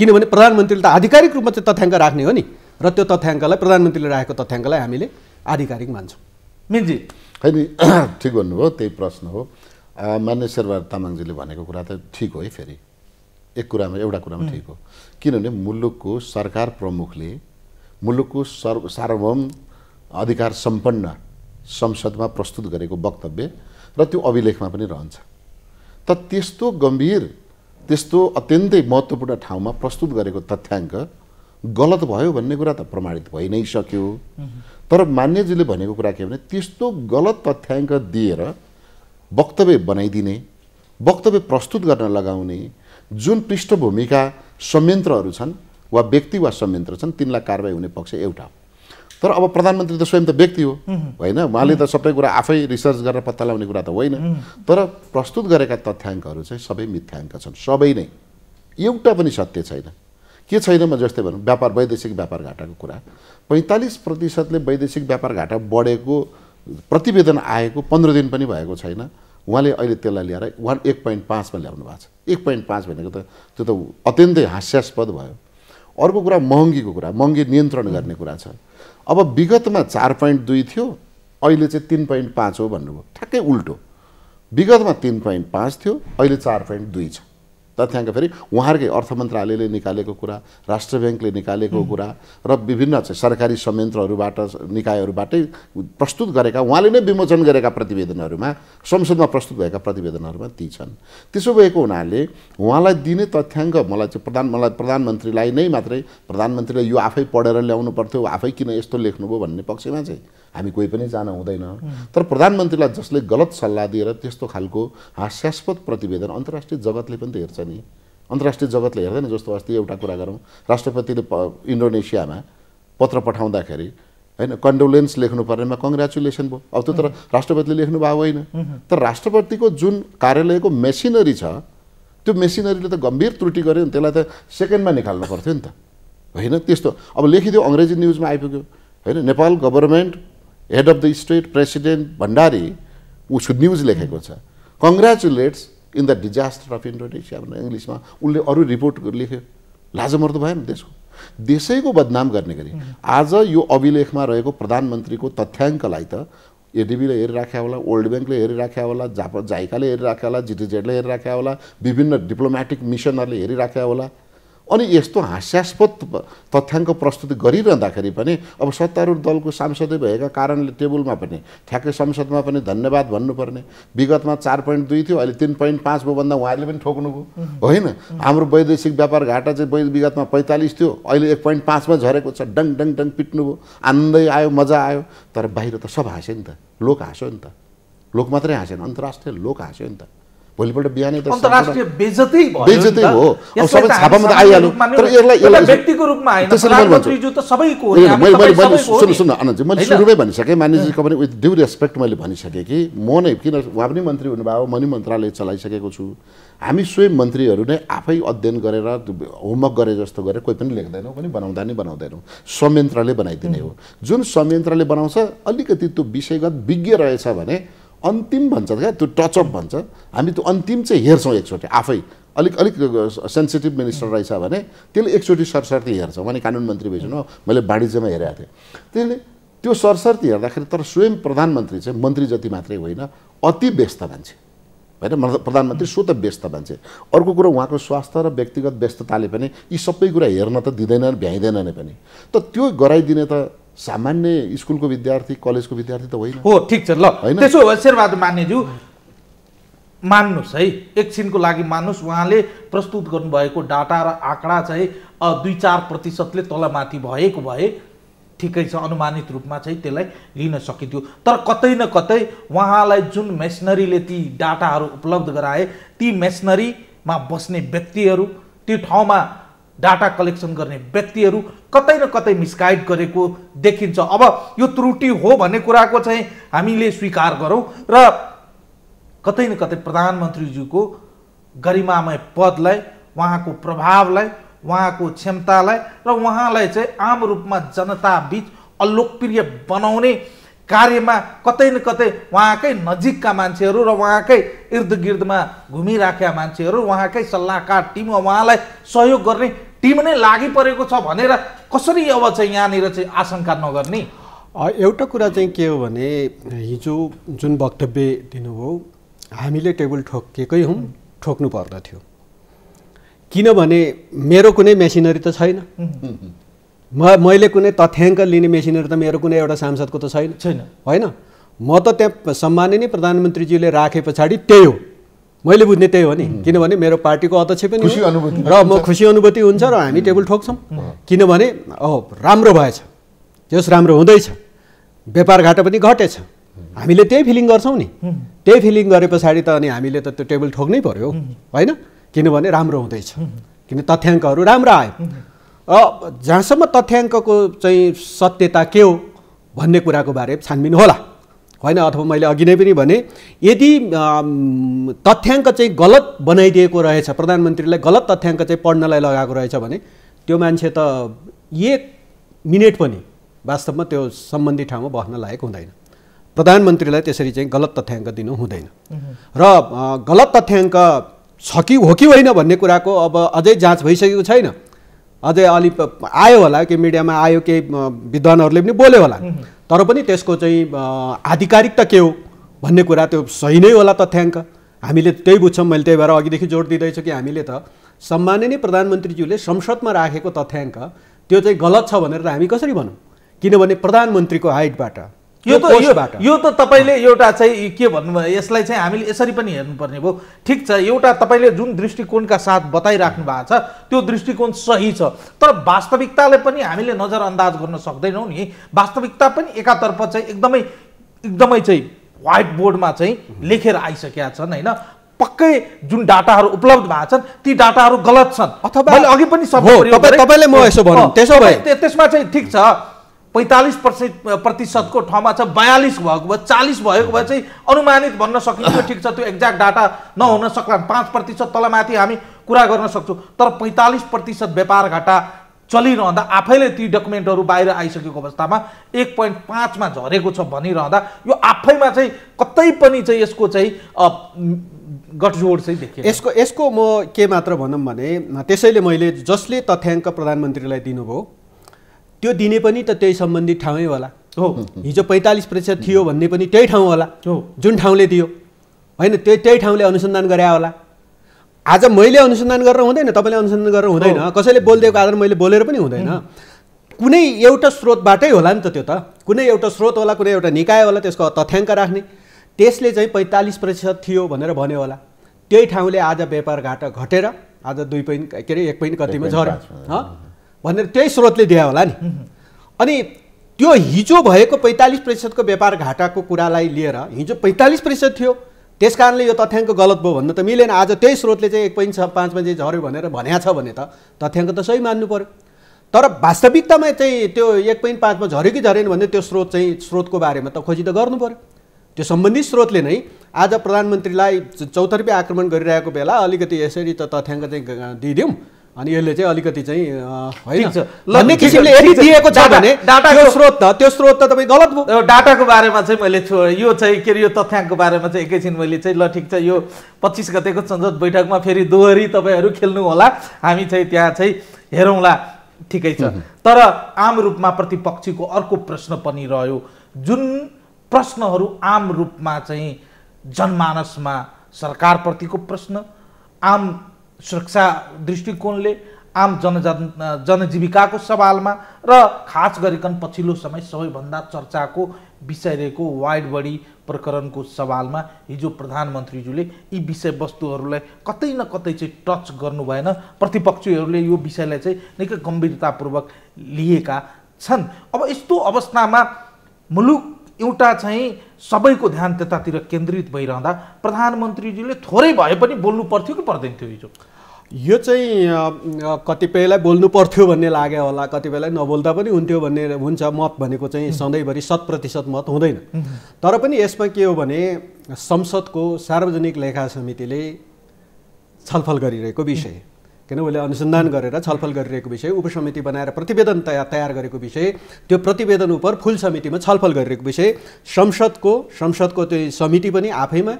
किनभने प्रधानमन्त्रीले त आधिकारिक रूपमा चाहिँ तथ्याङ्क राख्ने हो नि र त्यो तथ्याङ्कलाई प्रधानमन्त्रीले राखेको तथ्याङ्कलाई हामीले आधिकारिक मान्छौँ मिन्जी होइन ठिक भन्नुभयो त्यही प्रश्न हो मान्य शेरबहादुर तामाङजीले भनेको कुरा त ठिक हो है फेरि एक कुरामा एउटा कुरामा ठिक हो किनभने मुलुकको सरकार प्रमुखले मुलुकको सर्व सार्वभौम अधिकार सम्पन्न संसदमा प्रस्तुत गरेको वक्तव्य र त्यो अभिलेखमा पनि रहन्छ त त्यस्तो गम्भीर त्यस्तो अत्यन्तै महत्त्वपूर्ण ठाउँमा प्रस्तुत गरेको तथ्याङ्क गलत भयो भन्ने कुरा त प्रमाणित भइ नै सक्यो तर मान्यजीले भनेको कुरा के भने त्यस्तो गलत तथ्याङ्क दिएर वक्तव्य बनाइदिने वक्तव्य प्रस्तुत गर्न लगाउने जुन पृष्ठभूमिका संयन्त्रहरू छन् वा व्यक्ति वा संयन्त्र छन् तिनलाई कारवाही हुने पक्ष एउटा हो तर अब प्रधानमन्त्री त स्वयं त व्यक्ति हो होइन उहाँले त सबै कुरा आफै रिसर्च गरेर पत्ता लगाउने कुरा त होइन तर प्रस्तुत गरेका तथ्याङ्कहरू चाहिँ सबै मिथ्याङ्क छन् सबै नै एउटा पनि सत्य छैन के छैन म जस्तै भनौँ व्यापार वैदेशिक व्यापार घाटाको कुरा पैँतालिस प्रतिशतले वैदेशिक व्यापार घाटा बढेको प्रतिवेदन आएको पन्ध्र दिन पनि भएको छैन उहाँले अहिले त्यसलाई ल्याएर वान एक पोइन्ट पाँचमा ल्याउनु भएको छ एक पोइन्ट पाँच भनेको त त्यो त अत्यन्तै हास्यास्पद भयो अर्को कुरा महँगीको कुरा महँगी नियन्त्रण गर्ने कुरा छ अब विगतमा चार पोइन्ट दुई थियो अहिले चाहिँ तिन पोइन्ट पाँच हो भन्नुभयो ठ्याक्कै उल्टो विगतमा तिन पोइन्ट पाँच थियो अहिले चार पोइन्ट दुई छ तथ्याङ्क फेरि उहाँहरूकै अर्थ मन्त्रालयले निकालेको कुरा राष्ट्र ब्याङ्कले निकालेको कुरा र विभिन्न चाहिँ सरकारी संयन्त्रहरूबाट निकायहरूबाटै प्रस्तुत गरेका उहाँले नै विमोचन गरेका प्रतिवेदनहरूमा संसदमा प्रस्तुत भएका प्रतिवेदनहरूमा ती छन् त्यसो भएको हुनाले उहाँलाई दिने तथ्याङ्क मलाई चाहिँ प्रधान मलाई प्रधानमन्त्रीलाई नै मात्रै प्रधानमन्त्रीलाई यो आफै पढेर ल्याउनु पर्थ्यो आफै किन यस्तो लेख्नुभयो भन्ने पक्षमा चाहिँ हामी कोही पनि जान हुँदैन तर प्रधानमन्त्रीलाई जसले गलत सल्लाह दिएर त्यस्तो खालको हास्यास्पद प्रतिवेदन अन्तर्राष्ट्रिय जगतले पनि त हेर्छ नि अन्तर्राष्ट्रिय जगतले हेर्दैन जस्तो अस्ति एउटा कुरा गरौँ राष्ट्रपतिले इन्डोनेसियामा पत्र पठाउँदाखेरि होइन कन्डोलेन्स लेख्नु पर्नेमा कङ्ग्रेचुलेसन भयो अब त्यो तर राष्ट्रपतिले लेख्नु भएको होइन तर राष्ट्रपतिको जुन कार्यालयको मेसिनरी छ त्यो मेसिनरीले त गम्भीर त्रुटि गऱ्यो नि त्यसलाई त सेकेन्डमा निकाल्नु पर्थ्यो नि त होइन त्यस्तो अब लेखिदियो अङ्ग्रेजी न्युजमा आइपुग्यो होइन Nepal government head of the state president Bhandari उसको न्युज लेखेको छ congratulates in the disaster of Indonesia भनेर इङ्ग्लिसमा उसले अरू रिपोर्ट लेख्यो लाजमर्दो नि देशको देशैको बदनाम गर्ने गरी आज यो अभिलेखमा रहेको प्रधानमन्त्रीको तथ्याङ्कलाई त एडिबीले हेरिराख्या होला वर्ल्ड ब्याङ्कले हेरिराख्या होला जाप जाइकाले हेरिराख्या होला जिटिजेडले हेरिराख्या होला विभिन्न डिप्लोमेटिक मिसनहरूले हेरिराख्या होला अनि यस्तो हास्यास्पद तथ्याङ्क प्रस्तुत गरिरहँदाखेरि पनि अब सत्तारूढ दलको सांसदै भएका कारणले टेबलमा पनि ठ्याक्कै संसदमा पनि धन्यवाद भन्नुपर्ने विगतमा चार पोइन्ट दुई थियो अहिले तिन पोइन्ट पाँच भयो भन्दा उहाँहरूले पनि ठोक्नुभयो होइन हाम्रो वैदेशिक व्यापार घाटा चाहिँ विगतमा पैँतालिस थियो अहिले एक पोइन्ट पाँचमा झरेको छ डङ डङ डङ पिट्नुभयो आनन्दै आयो मजा आयो तर बाहिर त सब हाँस्यो नि त लोक हाँस्यो नि त लोक मात्रै हाँसेन अन्तर्राष्ट्रिय लोक हाँस्यो नि त भोलिपल्ट बिहानै बेजतै हो सबै छापामा त आइहाल्यो तर यसलाई यसलाई मैले सुरुमै भनिसकेँ मान्यजीको पनि विथ ड्यु रेस्पेक्ट मैले भनिसकेँ कि म नै किन उहाँ पनि मन्त्री हुनुभयो म नि मन्त्रालय चलाइसकेको छु हामी स्वयं मन्त्रीहरू नै आफै अध्ययन गरेर होमवर्क गरे जस्तो गरेर कोही पनि लेख्दैनौँ पनि बनाउँदा नै बनाउँदैनौँ संयन्त्रले बनाइदिने हो जुन संयन्त्रले बनाउँछ अलिकति त्यो विषयगत विज्ञ रहेछ भने अन्तिम भन्छ त क्या त्यो टचअप भन्छ हामी त्यो अन्तिम चाहिँ हेर्छौँ एकचोटि आफै अलिक अलिक सेन्सिटिभ मिनिस्टर रहेछ भने त्यसले एकचोटि सरसर्ती हेर्छ उहाँले कानुन मन्त्री भइसक्नु मैले वाणिज्यमा हेरेको थिएँ त्यसले त्यो सरसर्ती हेर्दाखेरि तर स्वयं प्रधानमन्त्री चाहिँ मन्त्री जति मात्रै होइन अति व्यस्त मान्छे होइन प्रधानमन्त्री सो त व्यस्त मान्छे अर्को कुरो उहाँको स्वास्थ्य र व्यक्तिगत व्यस्तताले पनि यी सबै कुरा हेर्न त दिँदैनन् नै पनि त त्यो गराइदिने त सामान्य स्कुलको विद्यार्थी कलेजको विद्यार्थी त होइन हो ठिक छ ल त्यसो भए शेरबहादुर मान्यज्यू मान्नुहोस् है एकछिनको लागि मान्नुहोस् उहाँले प्रस्तुत गर्नुभएको डाटा र आँकडा चाहिँ दुई चार प्रतिशतले तलमाथि भएको भए ठिकै छ अनुमानित रूपमा चाहिँ त्यसलाई लिन सकिन्थ्यो तर कतै न कतै उहाँलाई जुन मेसनरीले ती डाटाहरू उपलब्ध गराए ती मेसनरीमा बस्ने व्यक्तिहरू त्यो ठाउँमा डाटा कलेक्सन गर्ने व्यक्तिहरू कतै न कतै मिसगाइड गरेको देखिन्छ अब यो त्रुटि हो भन्ने कुराको चाहिँ हामीले स्वीकार गरौँ र कतै न कतै प्रधानमन्त्रीज्यूको गरिमामय पदलाई उहाँको प्रभावलाई उहाँको क्षमतालाई र उहाँलाई चाहिँ आम रूपमा जनता जनताबिच अलोकप्रिय बनाउने कार्यमा कतै न कतै उहाँकै नजिकका मान्छेहरू र उहाँकै इर्द गिर्दमा घुमिराखेका मान्छेहरू उहाँकै सल्लाहकार टिम वा उहाँलाई सहयोग गर्ने टिम नै लागि परेको छ भनेर कसरी अब चाहिँ यहाँनिर चाहिँ आशंका नगर्ने एउटा कुरा चाहिँ के हो भने हिजो जुन वक्तव्य दिनुभयो हामीले टेबल ठोकेकै हौँ ठोक्नु पर्दथ्यो किनभने मेरो कुनै मेसिनरी त छैन म मैले कुनै तथ्याङ्क लिने मेसिनहरू त मेरो कुनै एउटा सांसदको त छैन छैन होइन म त त्यहाँ सम्माननीय प्रधानमन्त्रीजीले राखे पछाडि त्यही हो मैले बुझ्ने त्यही हो नि किनभने मेरो पार्टीको अध्यक्ष पनि अनुभूति र म खुसी अनुभूति हुन्छ र हामी टेबल ठोक्छौँ किनभने अहो राम्रो भएछ त्यस राम्रो हुँदैछ व्यापार घाटा पनि घटेछ हामीले त्यही फिलिङ गर्छौँ नि त्यही फिलिङ गरे पछाडि त अनि हामीले त त्यो टेबल ठोक्नै पऱ्यो होइन किनभने राम्रो हुँदैछ किन तथ्याङ्कहरू राम्रो आयो र जहाँसम्म तथ्याङ्कको चाहिँ सत्यता के हो भन्ने कुराको बारे छानबिन होला होइन अथवा मैले अघि नै पनि भने यदि तथ्याङ्क चाहिँ गलत बनाइदिएको रहेछ प्रधानमन्त्रीलाई गलत तथ्याङ्क चाहिँ पढ्नलाई लगाएको रहेछ भने त्यो मान्छे त एक मिनट पनि वास्तवमा त्यो सम्बन्धित ठाउँमा बस्न लायक हुँदैन प्रधानमन्त्रीलाई त्यसरी चाहिँ गलत तथ्याङ्क दिनु हुँदैन र गलत तथ्याङ्क छ कि हो कि होइन भन्ने कुराको अब अझै जाँच भइसकेको छैन अझै अलि आयो होला केही मिडियामा आयो केही विद्वानहरूले पनि बोल्यो होला तर पनि त्यसको चाहिँ आधिकारिकता के हो भन्ने कुरा त्यो सही नै होला तथ्याङ्क हामीले त्यही बुझ्छौँ मैले त्यही भएर अघिदेखि जोड दिँदैछु कि हामीले त सम्माननीय प्रधानमन्त्रीज्यूले संसदमा राखेको तथ्याङ्क त्यो चाहिँ गलत छ भनेर हामी कसरी भनौँ किनभने प्रधानमन्त्रीको हाइटबाट यो त यो, त तपाईँले एउटा चाहिँ के भन्नुभयो यसलाई चाहिँ हामीले यसरी पनि हेर्नुपर्ने भयो ठिक छ एउटा तपाईँले जुन दृष्टिकोणका साथ बताइराख्नु भएको छ त्यो दृष्टिकोण सही छ तर वास्तविकताले पनि हामीले नजरअन्दाज गर्न सक्दैनौँ नि वास्तविकता पनि एकातर्फ चाहिँ एकदमै एकदमै चाहिँ व्हाइट बोर्डमा चाहिँ लेखेर आइसकेका छन् होइन पक्कै जुन डाटाहरू उपलब्ध भएको छन् ती डाटाहरू गलत छन् अथवा अघि पनि तपाईँलाई म यसो भनौँ त्यसो भए त्यसमा चाहिँ ठिक छ पैँतालिस प्रतिशत प्रतिशतको ठाउँमा छ बयालिस भएको भए चालिस भएको भए चाहिँ अनुमानित भन्न सकिन्छ ठिक छ त्यो एक्ज्याक्ट डाटा नहुन सक्ला पाँच प्रतिशत तलमाथि हामी कुरा गर्न सक्छौँ तर पैँतालिस प्रतिशत व्यापार घाटा चलिरहँदा आफैले ती डकुमेन्टहरू बाहिर आइसकेको अवस्थामा एक पोइन्ट पाँचमा झरेको छ भनिरहँदा यो आफैमा चाहिँ कतै पनि चाहिँ यसको चाहिँ गठजोड चाहिँ देखियो यसको यसको म के मात्र भनौँ भने त्यसैले मैले जसले तथ्याङ्क प्रधानमन्त्रीलाई दिनुभयो त्यो दिने पनि त त्यही सम्बन्धित ठाउँै होला हो हिजो पैँतालिस प्रतिशत थियो भन्ने पनि त्यही ठाउँ होला हो जुन ठाउँले दियो होइन त्यही त्यही ठाउँले अनुसन्धान गरे होला आज मैले अनुसन्धान गरेर हुँदैन तपाईँले अनुसन्धान गरेर हुँदैन कसैले बोलिदिएको आधार मैले बोलेर पनि हुँदैन कुनै एउटा स्रोतबाटै होला नि त त्यो त कुनै एउटा स्रोत होला कुनै एउटा निकाय होला त्यसको तथ्याङ्क राख्ने त्यसले चाहिँ पैँतालिस प्रतिशत थियो भनेर भन्यो होला त्यही ठाउँले आज व्यापार घाटा घटेर आज दुई पोइन्ट के अरे एक पोइन्ट कतिमा झऱ्यो भनेर त्यही स्रोतले दिए होला नि अनि त्यो हिजो भएको पैँतालिस प्रतिशतको व्यापार घाटाको कुरालाई लिएर हिजो पैँतालिस प्रतिशत थियो त्यस कारणले यो तथ्याङ्क गलत भयो भन्न त मिलेन आज त्यही स्रोतले चाहिँ एक पोइन्ट छ पाँच बजे झऱ्यो भनेर भन्या छ भने त तथ्याङ्क त सही मान्नु पऱ्यो तर वास्तविकतामा चाहिँ त्यो एक पोइन्ट पाँचमा झऱ्यो कि झरेन भने त्यो स्रोत चाहिँ स्रोतको बारेमा त खोजी त गर्नु पऱ्यो त्यो सम्बन्धित स्रोतले नै आज प्रधानमन्त्रीलाई चौतर्फी आक्रमण गरिरहेको बेला अलिकति यसरी त तथ्याङ्क चाहिँ दिइदिउँ अनि यसले चाहिँ अलिकति चाहिँ होइन किसिमले यदि दिएको छ भने डाटाको स्रोत त त्यो स्रोत त तपाईँ गलत भयो डाटाको बारेमा चाहिँ मैले यो चाहिँ के अरे यो तथ्याङ्कको बारेमा चाहिँ एकैछिन मैले चाहिँ ल ठिक छ यो पच्चिस गतेको संसद बैठकमा फेरि दोहोरी तपाईँहरू खेल्नु होला हामी चाहिँ त्यहाँ चाहिँ हेरौँला ठिकै छ तर आम रूपमा प्रतिपक्षीको अर्को प्रश्न पनि रह्यो जुन प्रश्नहरू आम रूपमा चाहिँ जनमानसमा सरकारप्रतिको प्रश्न आम सुरक्षा दृष्टिकोणले आम जनजन जनजीविकाको सवालमा र खास गरिकन पछिल्लो समय सबैभन्दा चर्चाको विषय रहेको वाइड बडी प्रकरणको सवालमा हिजो प्रधानमन्त्रीज्यूले यी विषयवस्तुहरूलाई कतै न कतै चाहिँ टच गर्नु भएन प्रतिपक्षीहरूले यो विषयलाई चाहिँ निकै गम्भीरतापूर्वक लिएका छन् अब यस्तो अवस्थामा मुलुक एउटा चाहिँ सबैको ध्यान त्यतातिर केन्द्रित भइरहँदा प्रधानमन्त्रीज्यूले थोरै भए पनि बोल्नु पर्थ्यो कि पर्दैन थियो हिजो यो चाहिँ कतिपयलाई बोल्नु पर्थ्यो भन्ने लाग्यो होला कतिपयलाई नबोल्दा पनि हुन्थ्यो भन्ने हुन्छ मत भनेको चाहिँ सधैँभरि शत प्रतिशत मत हुँदैन तर पनि यसमा के हो भने संसदको सार्वजनिक लेखा समितिले छलफल गरिरहेको विषय किन उसले अनुसन्धान गरेर छलफल गरिरहेको विषय उपसमिति बनाएर प्रतिवेदन तयार तयार गरेको विषय त्यो प्रतिवेदन उप फुल समितिमा छलफल गरिरहेको विषय संसदको संसदको त्यो समिति पनि आफैमा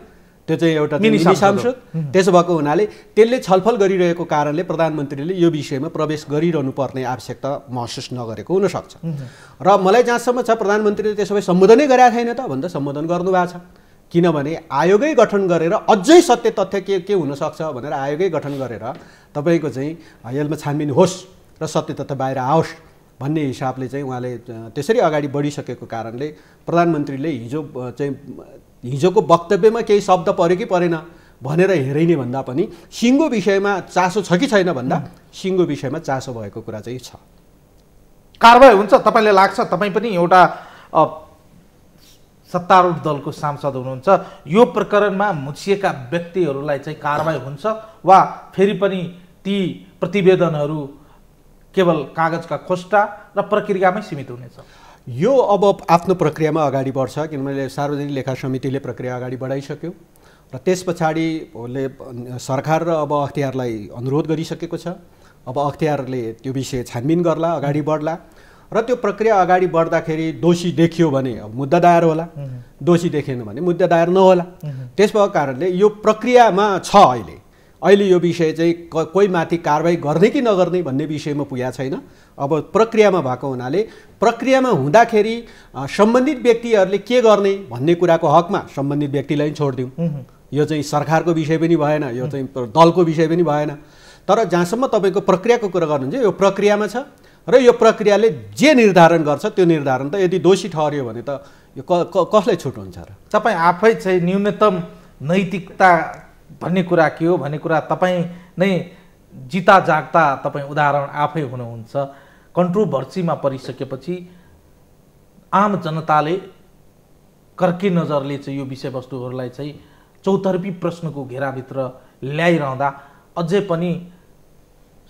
त्यो चाहिँ एउटा सांसद त्यसो भएको हुनाले त्यसले छलफल गरिरहेको कारणले प्रधानमन्त्रीले यो विषयमा प्रवेश गरिरहनु पर्ने आवश्यकता महसुस नगरेको हुनसक्छ र मलाई जहाँसम्म छ प्रधानमन्त्रीले त्यसो भए सम्बोधनै गरेका छैन त भन्दा सम्बोधन गर्नुभएको छ किनभने आयोगै गठन गरेर अझै सत्य तथ्य के के हुनसक्छ भनेर आयोगै गठन गरेर तपाईँको चाहिँ यसमा छानबिन होस् र सत्य तथ्य बाहिर आओस् भन्ने हिसाबले चाहिँ उहाँले त्यसरी अगाडि बढिसकेको कारणले प्रधानमन्त्रीले हिजो चाहिँ हिजोको वक्तव्यमा केही शब्द पऱ्यो कि परेन भनेर हेरिने भन्दा पनि सिङ्गो विषयमा चासो छ कि छैन भन्दा सिङ्गो विषयमा चासो भएको कुरा चाहिँ छ कारवाही हुन्छ तपाईँलाई लाग्छ तपाईँ पनि एउटा सत्तारूढ दलको सांसद हुनुहुन्छ यो प्रकरणमा मुछिएका व्यक्तिहरूलाई चाहिँ कारवाही हुन्छ वा फेरि पनि ती प्रतिवेदनहरू केवल कागजका खोस्टा र प्रक्रियामै सीमित हुनेछ यो अब आफ्नो प्रक्रियामा अगाडि बढ्छ किनभने सार्वजनिक लेखा समितिले प्रक्रिया अगाडि बढाइसक्यो र त्यस उसले सरकार र अब अख्तियारलाई अनुरोध गरिसकेको छ अब अख्तियारले त्यो विषय छानबिन गर्ला अगाडि बढ्ला र त्यो प्रक्रिया अगाडि बढ्दाखेरि दोषी देखियो भने अब मुद्दा दायर होला दोषी देखेन भने मुद्दा दायर नहोला त्यस भएको कारणले यो प्रक्रियामा छ अहिले अहिले यो विषय चाहिँ कोही माथि कारवाही गर्ने कि नगर्ने भन्ने विषयमा पुगेको छैन अब प्रक्रियामा भएको हुनाले प्रक्रियामा हुँदाखेरि सम्बन्धित व्यक्तिहरूले के गर्ने भन्ने कुराको हकमा सम्बन्धित व्यक्तिलाई छोडिदिउँ यो चाहिँ सरकारको विषय पनि भएन यो चाहिँ दलको विषय पनि भएन तर जहाँसम्म तपाईँको प्रक्रियाको कुरा गर्नुहुन्छ यो प्रक्रियामा छ र यो प्रक्रियाले जे निर्धारण गर्छ त्यो निर्धारण त यदि दोषी ठहरियो भने त यो कसलाई छुट हुन्छ र तपाईँ आफै चाहिँ न्यूनतम नैतिकता भन्ने कुरा के हो भन्ने कुरा तपाईँ नै जिता जाग्दा तपाईँ उदाहरण आफै हुनुहुन्छ कन्ट्रोभर्सीमा परिसकेपछि आम जनताले कर्के नजरले चाहिँ यो विषयवस्तुहरूलाई चाहिँ चौतर्फी प्रश्नको घेराभित्र ल्याइरहँदा अझै पनि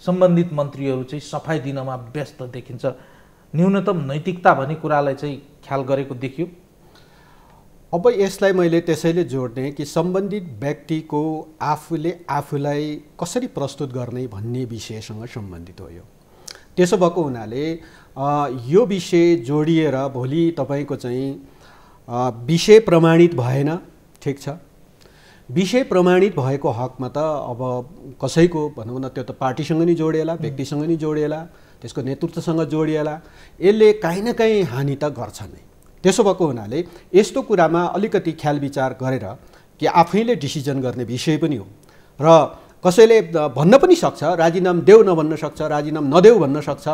सम्बन्धित मन्त्रीहरू चाहिँ सफाइ दिनमा व्यस्त देखिन्छ न्यूनतम नैतिकता भन्ने कुरालाई चाहिँ ख्याल गरेको देखियो अब यसलाई मैले त्यसैले जोड्ने कि सम्बन्धित व्यक्तिको आफूले आफूलाई कसरी प्रस्तुत गर्ने भन्ने विषयसँग सम्बन्धित हो यो त्यसो भएको हुनाले यो विषय जोडिएर भोलि तपाईँको चाहिँ विषय प्रमाणित भएन ठिक छ विषय प्रमाणित भएको हकमा त अब कसैको भनौँ न त्यो त पार्टीसँग नि जोडिएला व्यक्तिसँग नै जोडिएला त्यसको नेतृत्वसँग जोडिएला यसले काहीँ न काहीँ हानि त गर्छ नै त्यसो भएको हुनाले यस्तो कुरामा अलिकति ख्याल विचार गरेर कि आफैले डिसिजन गर्ने विषय पनि हो र कसैले भन्न पनि सक्छ राजीनाम देऊ नभन्न सक्छ राजीनाम नदेऊ भन्न सक्छ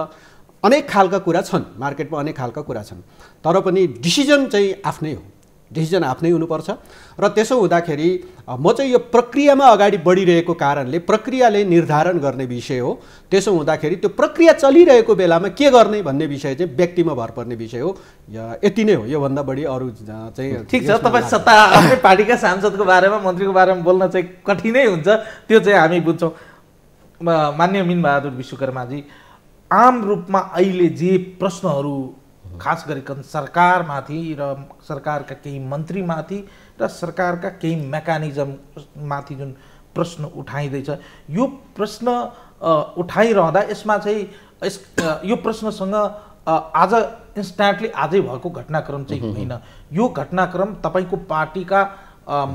अनेक खालका कुरा छन् मार्केटमा अनेक खालका कुरा छन् तर पनि डिसिजन चाहिँ आफ्नै हो डिसिजन आफ्नै हुनुपर्छ र त्यसो हुँदाखेरि म चाहिँ यो प्रक्रियामा अगाडि बढिरहेको कारणले प्रक्रियाले निर्धारण गर्ने विषय हो त्यसो हुँदाखेरि त्यो प्रक्रिया चलिरहेको बेलामा के गर्ने भन्ने विषय चाहिँ व्यक्तिमा भर पर्ने विषय हो यति नै हो योभन्दा बढी अरू चाहिँ ठिक छ तपाईँ सत्ता आफ्नै पार्टीका सांसदको बारेमा मन्त्रीको बारेमा बोल्न चाहिँ कठिनै हुन्छ त्यो चाहिँ हामी बुझ्छौँ मान्य मिनबहादुर विश्वकर्माजी आम रूपमा अहिले जे प्रश्नहरू खास गरिकन सरकारमाथि र सरकारका केही मन्त्रीमाथि र सरकारका केही मेकानिजममाथि जुन प्रश्न उठाइँदैछ यो प्रश्न उठाइरहँदा यसमा चाहिँ यस यो प्रश्नसँग आज इन्स्ट्यान्टली आजै भएको घटनाक्रम चाहिँ होइन यो घटनाक्रम तपाईँको पार्टीका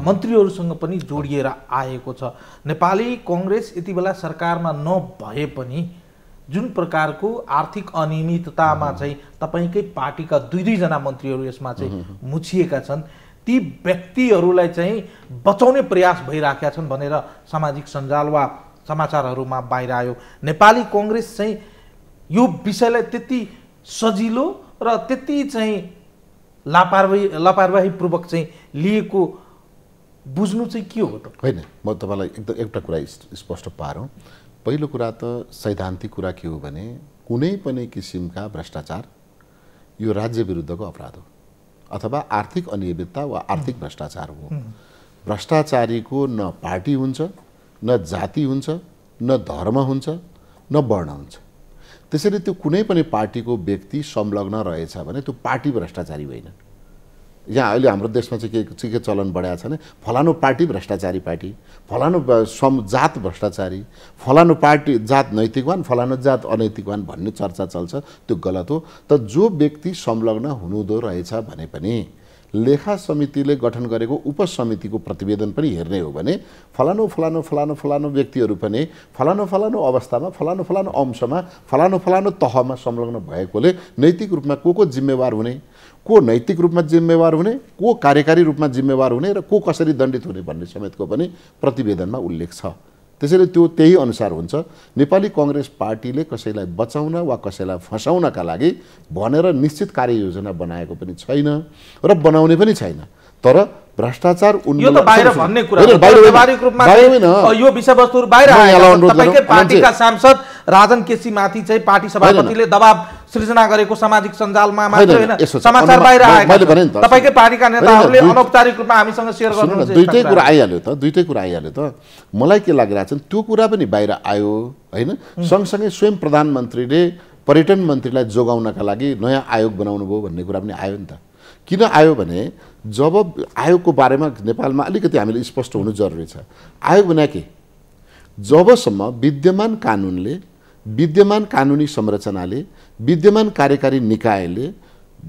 मन्त्रीहरूसँग पनि जोडिएर आएको छ नेपाली कङ्ग्रेस यति बेला सरकारमा नभए पनि जुन प्रकारको आर्थिक अनियमिततामा चाहिँ तपाईँकै पार्टीका दुई दुईजना मन्त्रीहरू यसमा चाहिँ मुछिएका छन् ती व्यक्तिहरूलाई चाहिँ बचाउने प्रयास भइराखेका छन् भनेर सामाजिक सञ्जाल वा समाचारहरूमा बाहिर आयो नेपाली कङ्ग्रेस चाहिँ यो विषयलाई त्यति सजिलो र त्यति चाहिँ लापरवाही लापरवाहीपूर्वक चाहिँ लिएको बुझ्नु चाहिँ के हो त होइन म तपाईँलाई एकदम एउटा कुरा स्पष्ट पारौँ पहिलो कुरा त सैद्धान्तिक कुरा के हो भने कुनै पनि किसिमका भ्रष्टाचार यो राज्य विरुद्धको अपराध हो अथवा आर्थिक अनियमितता वा आर्थिक भ्रष्टाचार हो भ्रष्टाचारीको न पार्टी हुन्छ न जाति हुन्छ न धर्म हुन्छ न वर्ण हुन्छ त्यसरी त्यो कुनै पनि पार्टीको व्यक्ति संलग्न रहेछ भने त्यो पार्टी भ्रष्टाचारी होइन यहाँ अहिले हाम्रो देशमा चाहिँ के के चलन बढाएको छ भने फलानु पार्टी भ्रष्टाचारी पार्टी फलानु सम जात भ्रष्टाचारी फलानु पार्टी जात नैतिकवान फलानु जात अनैतिकवान भन्ने चर्चा चल्छ त्यो गलत हो त जो व्यक्ति संलग्न हुनुहुँदो रहेछ भने पनि लेखा समितिले गठन गरेको उपसमितिको प्रतिवेदन पनि हेर्ने हो भने फलानु फलानु फलानु फलानु व्यक्तिहरू पनि फलानु फलानु अवस्थामा फलानु फलानु अंशमा फलानु फलानु तहमा संलग्न भएकोले नैतिक रूपमा को को जिम्मेवार हुने को नैतिक रूपमा जिम्मेवार हुने को कार्यकारी रूपमा जिम्मेवार हुने र को कसरी दण्डित हुने भन्ने समेतको पनि प्रतिवेदनमा उल्लेख छ त्यसैले त्यो त्यही अनुसार हुन्छ नेपाली कङ्ग्रेस पार्टीले कसैलाई बचाउन वा कसैलाई फसाउनका लागि भनेर निश्चित कार्ययोजना बनाएको पनि छैन र बनाउने पनि छैन तर भ्रष्टाचार राजन केसीमाथि चाहिँ पार्टी सभापतिले दबाब सृजना गरेको सामाजिक सञ्जालमा समाचार बाहिर तपाईँकै पार्टीका नेताहरूले अनौपचारिक रूपमा हामीसँग सेयर गर्नु दुइटै कुरा आइहाल्यो त दुइटै कुरा आइहाल्यो त मलाई के लागिरहेको छ त्यो कुरा पनि बाहिर आयो होइन सँगसँगै स्वयं प्रधानमन्त्रीले पर्यटन मन्त्रीलाई जोगाउनका लागि नयाँ आयोग बनाउनु भयो भन्ने कुरा पनि आयो नि त किन आयो भने जब आयोगको बारेमा नेपालमा अलिकति हामीले स्पष्ट हुनु जरुरी छ आयोग बना के जबसम्म विद्यमान कानुनले विद्यमान कानुनी संरचनाले विद्यमान कार्यकारी निकायले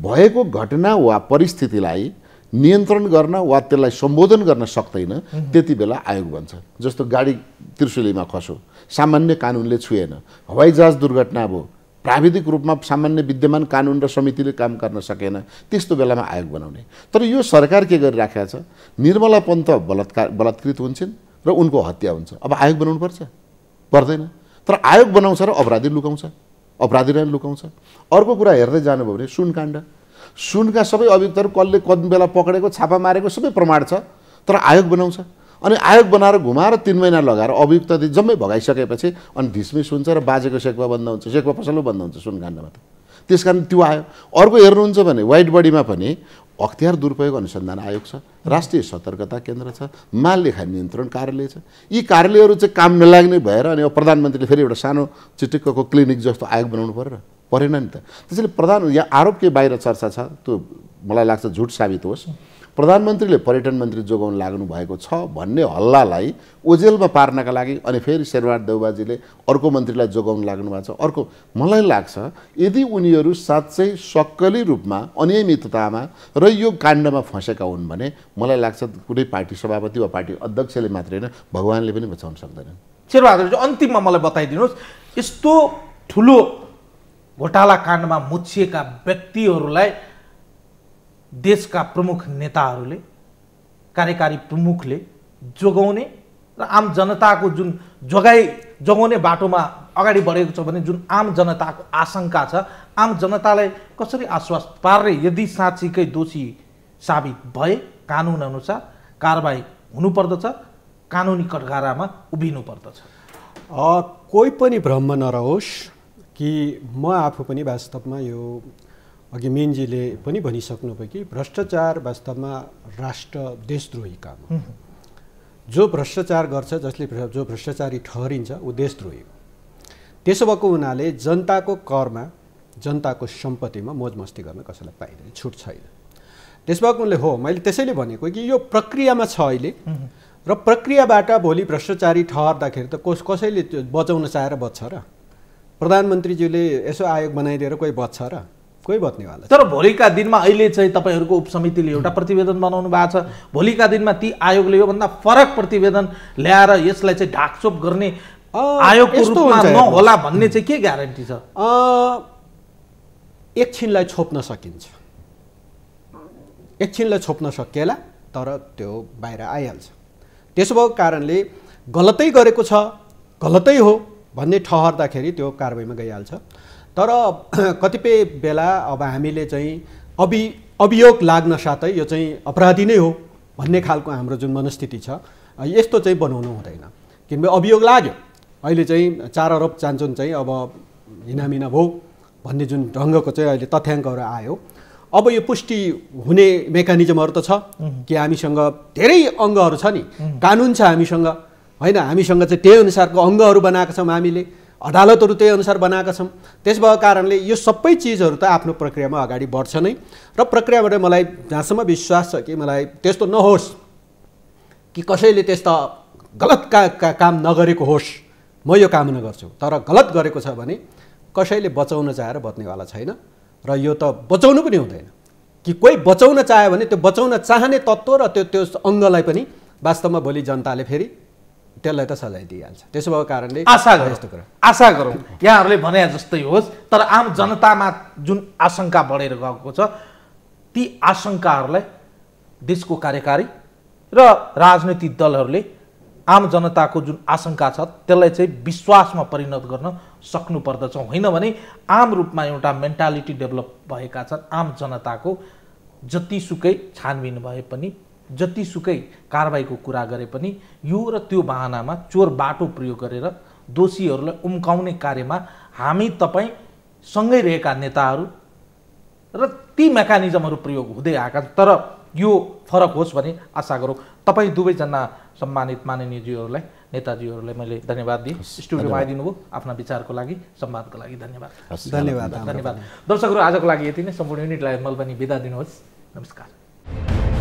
भएको घटना वा परिस्थितिलाई नियन्त्रण गर्न वा त्यसलाई सम्बोधन गर्न सक्दैन त्यति बेला आयोग भन्छ जस्तो गाडी त्रिशुलीमा खसो सामान्य कानुनले छुएन हवाईजहाज दुर्घटना भयो प्राविधिक रूपमा सामान्य विद्यमान कानुन र समितिले काम गर्न सकेन त्यस्तो बेलामा आयोग बनाउने तर यो सरकार के गरिराखेको छ निर्मला पन्त बलात्कार बलात्कृत हुन्छन् र उनको हत्या हुन्छ अब आयोग बनाउनु पर्छ पर्दैन तर आयोग बनाउँछ र अपराधी लुकाउँछ अपराधीलाई लुकाउँछ अर्को कुरा हेर्दै जानुभयो भने सुनकाण्ड सुनका सबै अभियुक्तहरू कसले कति बेला पक्रेको छापा मारेको सबै प्रमाण छ तर आयोग बनाउँछ अनि आयोग बनाएर घुमाएर तिन महिना लगाएर अभियुक्त जम्मै भगाइसकेपछि अनि धिस्मिस हुन्छ र बाजेको सेकुवा बन्द हुन्छ सेकुवा पसलो बन्द हुन्छ सुनकाण्डमा त त्यस कारण त्यो आयो अर्को हेर्नुहुन्छ भने वाइट बडीमा पनि अख्तियार दुरुपयोग अनुसन्धान आयोग छ राष्ट्रिय सतर्कता केन्द्र छ माल लेखा नियन्त्रण कार्यालय छ यी कार्यालयहरू चाहिँ काम नलाग्ने भएर अनि अब प्रधानमन्त्रीले फेरि एउटा सानो चिटिक्कको क्लिनिक जस्तो आयोग बनाउनु परेर परेन नि त त्यसैले प्रधान यहाँ आरोप के बाहिर चर्चा छ त्यो मलाई लाग्छ झुट साबित होस् प्रधानमन्त्रीले पर्यटन मन्त्री जोगाउन लाग्नु भएको छ भन्ने हल्लालाई ओजेलमा पार्नका लागि अनि फेरि शेरबहादुर देउबाजीले अर्को मन्त्रीलाई जोगाउन लाग्नु भएको छ अर्को मलाई लाग्छ यदि उनीहरू साँच्चै सक्कली रूपमा अनियमिततामा र यो काण्डमा फँसेका हुन् भने मलाई लाग्छ कुनै पार्टी सभापति वा पार्टी अध्यक्षले मात्रै होइन भगवान्ले पनि बचाउन सक्दैनन् शेरबहादुरजी अन्तिममा मलाई बताइदिनुहोस् यस्तो ठुलो घोटाला काण्डमा मुछिएका व्यक्तिहरूलाई देशका प्रमुख नेताहरूले कार्यकारी प्रमुखले जोगाउने र आम जनताको जुन जोगाइ जोगाउने बाटोमा अगाडि बढेको छ भने जुन आम जनताको आशंका छ आम जनतालाई कसरी आश्वास पार्ने यदि साँच्चीकै दोषी साबित भए कानुनअनुसार कारवाही हुनुपर्दछ कानुनी कटघारामा उभिनुपर्दछ कोही पनि भ्रम नरहोस् कि म आफू पनि वास्तवमा यो अघि मेनजीले पनि भनिसक्नुभयो कि भ्रष्टाचार वास्तवमा राष्ट्र देशद्रोही काम हो जो भ्रष्टाचार गर्छ जसले जो भ्रष्टाचारी ठहरिन्छ ऊ देशद्रोही हो त्यसो भएको हुनाले जनताको करमा जनताको सम्पत्तिमा मौज मस्ती गर्न कसैलाई पाइँदैन छुट छैन त्यस भएको उनले हो मैले त्यसैले भनेको कि यो प्रक्रियामा छ अहिले र प्रक्रियाबाट भोलि भ्रष्टाचारी ठहर्दाखेरि त कस कसैले बचाउन चाहेर बच्छ र प्रधानमन्त्रीज्यूले यसो आयोग बनाइदिएर कोही बच्छ र कोही बत्नेवाला तर भोलिका दिनमा अहिले चाहिँ तपाईँहरूको उपसमितिले एउटा प्रतिवेदन बनाउनु भएको छ भोलिका दिनमा ती आयोगले योभन्दा फरक प्रतिवेदन ल्याएर यसलाई चाहिँ ढाकचोप गर्ने आयोगको रूपमा नहोला भन्ने चाहिँ के ग्यारेन्टी छ एकछिनलाई छोप्न सकिन्छ एकछिनलाई छोप्न सकिएला तर त्यो बाहिर आइहाल्छ त्यसो भएको कारणले गलतै गरेको छ गलतै हो भन्ने ठहर्दाखेरि त्यो कारवाहीमा गइहाल्छ तर कतिपय बेला अब हामीले चाहिँ अभि अभियोग लाग्न साथै यो चाहिँ अपराधी नै हो भन्ने खालको हाम्रो जुन मनस्थिति छ यस्तो चाहिँ बनाउनु हुँदैन किनभने अभियोग लाग्यो अहिले चाहिँ चार अरब चान्चुन चाहिँ अब हिनामिना भयो भन्ने जुन ढङ्गको चाहिँ अहिले तथ्याङ्कहरू आयो अब यो पुष्टि हुने मेकानिजमहरू त छ कि हामीसँग धेरै अङ्गहरू छ नि कानुन छ हामीसँग होइन हामीसँग चाहिँ त्यही अनुसारको अङ्गहरू बनाएको छौँ हामीले अदालतहरू त्यही अनुसार बनाएका छौँ त्यस भएको कारणले यो सबै चिजहरू त आफ्नो प्रक्रियामा अगाडि बढ्छ नै र प्रक्रियाबाट मलाई जहाँसम्म विश्वास छ कि मलाई त्यस्तो नहोस् कि कसैले त्यस्ता गलत का, का काम नगरेको होस् म यो कामना गर्छु तर गलत गरेको छ भने कसैले बचाउन चाहेर बच्नेवाला छैन र यो त बचाउनु पनि हुँदैन कि कोही बचाउन चाह्यो भने त्यो बचाउन चाहने तत्त्व र त्यो त्यो अङ्गलाई पनि वास्तवमा भोलि जनताले फेरि त्यसलाई त सजाय दिइहाल्छ त्यसो भएको कारणले आशा गरौँ यस्तो कुरा आशा गरौँ यहाँहरूले भने जस्तै होस् तर आम जनतामा जुन आशंका बढेर गएको छ ती आशङ्काहरूलाई देशको कार्यकारी र राजनैतिक दलहरूले आम जनताको जुन आशंका छ त्यसलाई चाहिँ विश्वासमा परिणत गर्न सक्नुपर्दछ होइन भने आम रूपमा एउटा मेन्टालिटी डेभलप भएका छन् आम जनताको जतिसुकै छानबिन भए पनि जतिसुकै कारवाहीको कुरा गरे पनि यो र त्यो बाहनामा चोर बाटो प्रयोग गरेर दोषीहरूलाई उम्काउने कार्यमा हामी तपाईँ सँगै रहेका नेताहरू र ती मेकानिजमहरू प्रयोग हुँदै आएका तर यो फरक होस् भने आशा गरौँ तपाईँ दुवैजना सम्मानित माननीयज्यूहरूलाई नेताजीहरूलाई मैले धन्यवाद दिएँ स्टुडियोमा आइदिनुभयो आफ्ना विचारको लागि सम्वादको लागि धन्यवाद धन्यवाद धन्यवाद दर्शकहरू आजको लागि यति नै सम्पूर्ण युनिटलाई पनि बिदा दिनुहोस् नमस्कार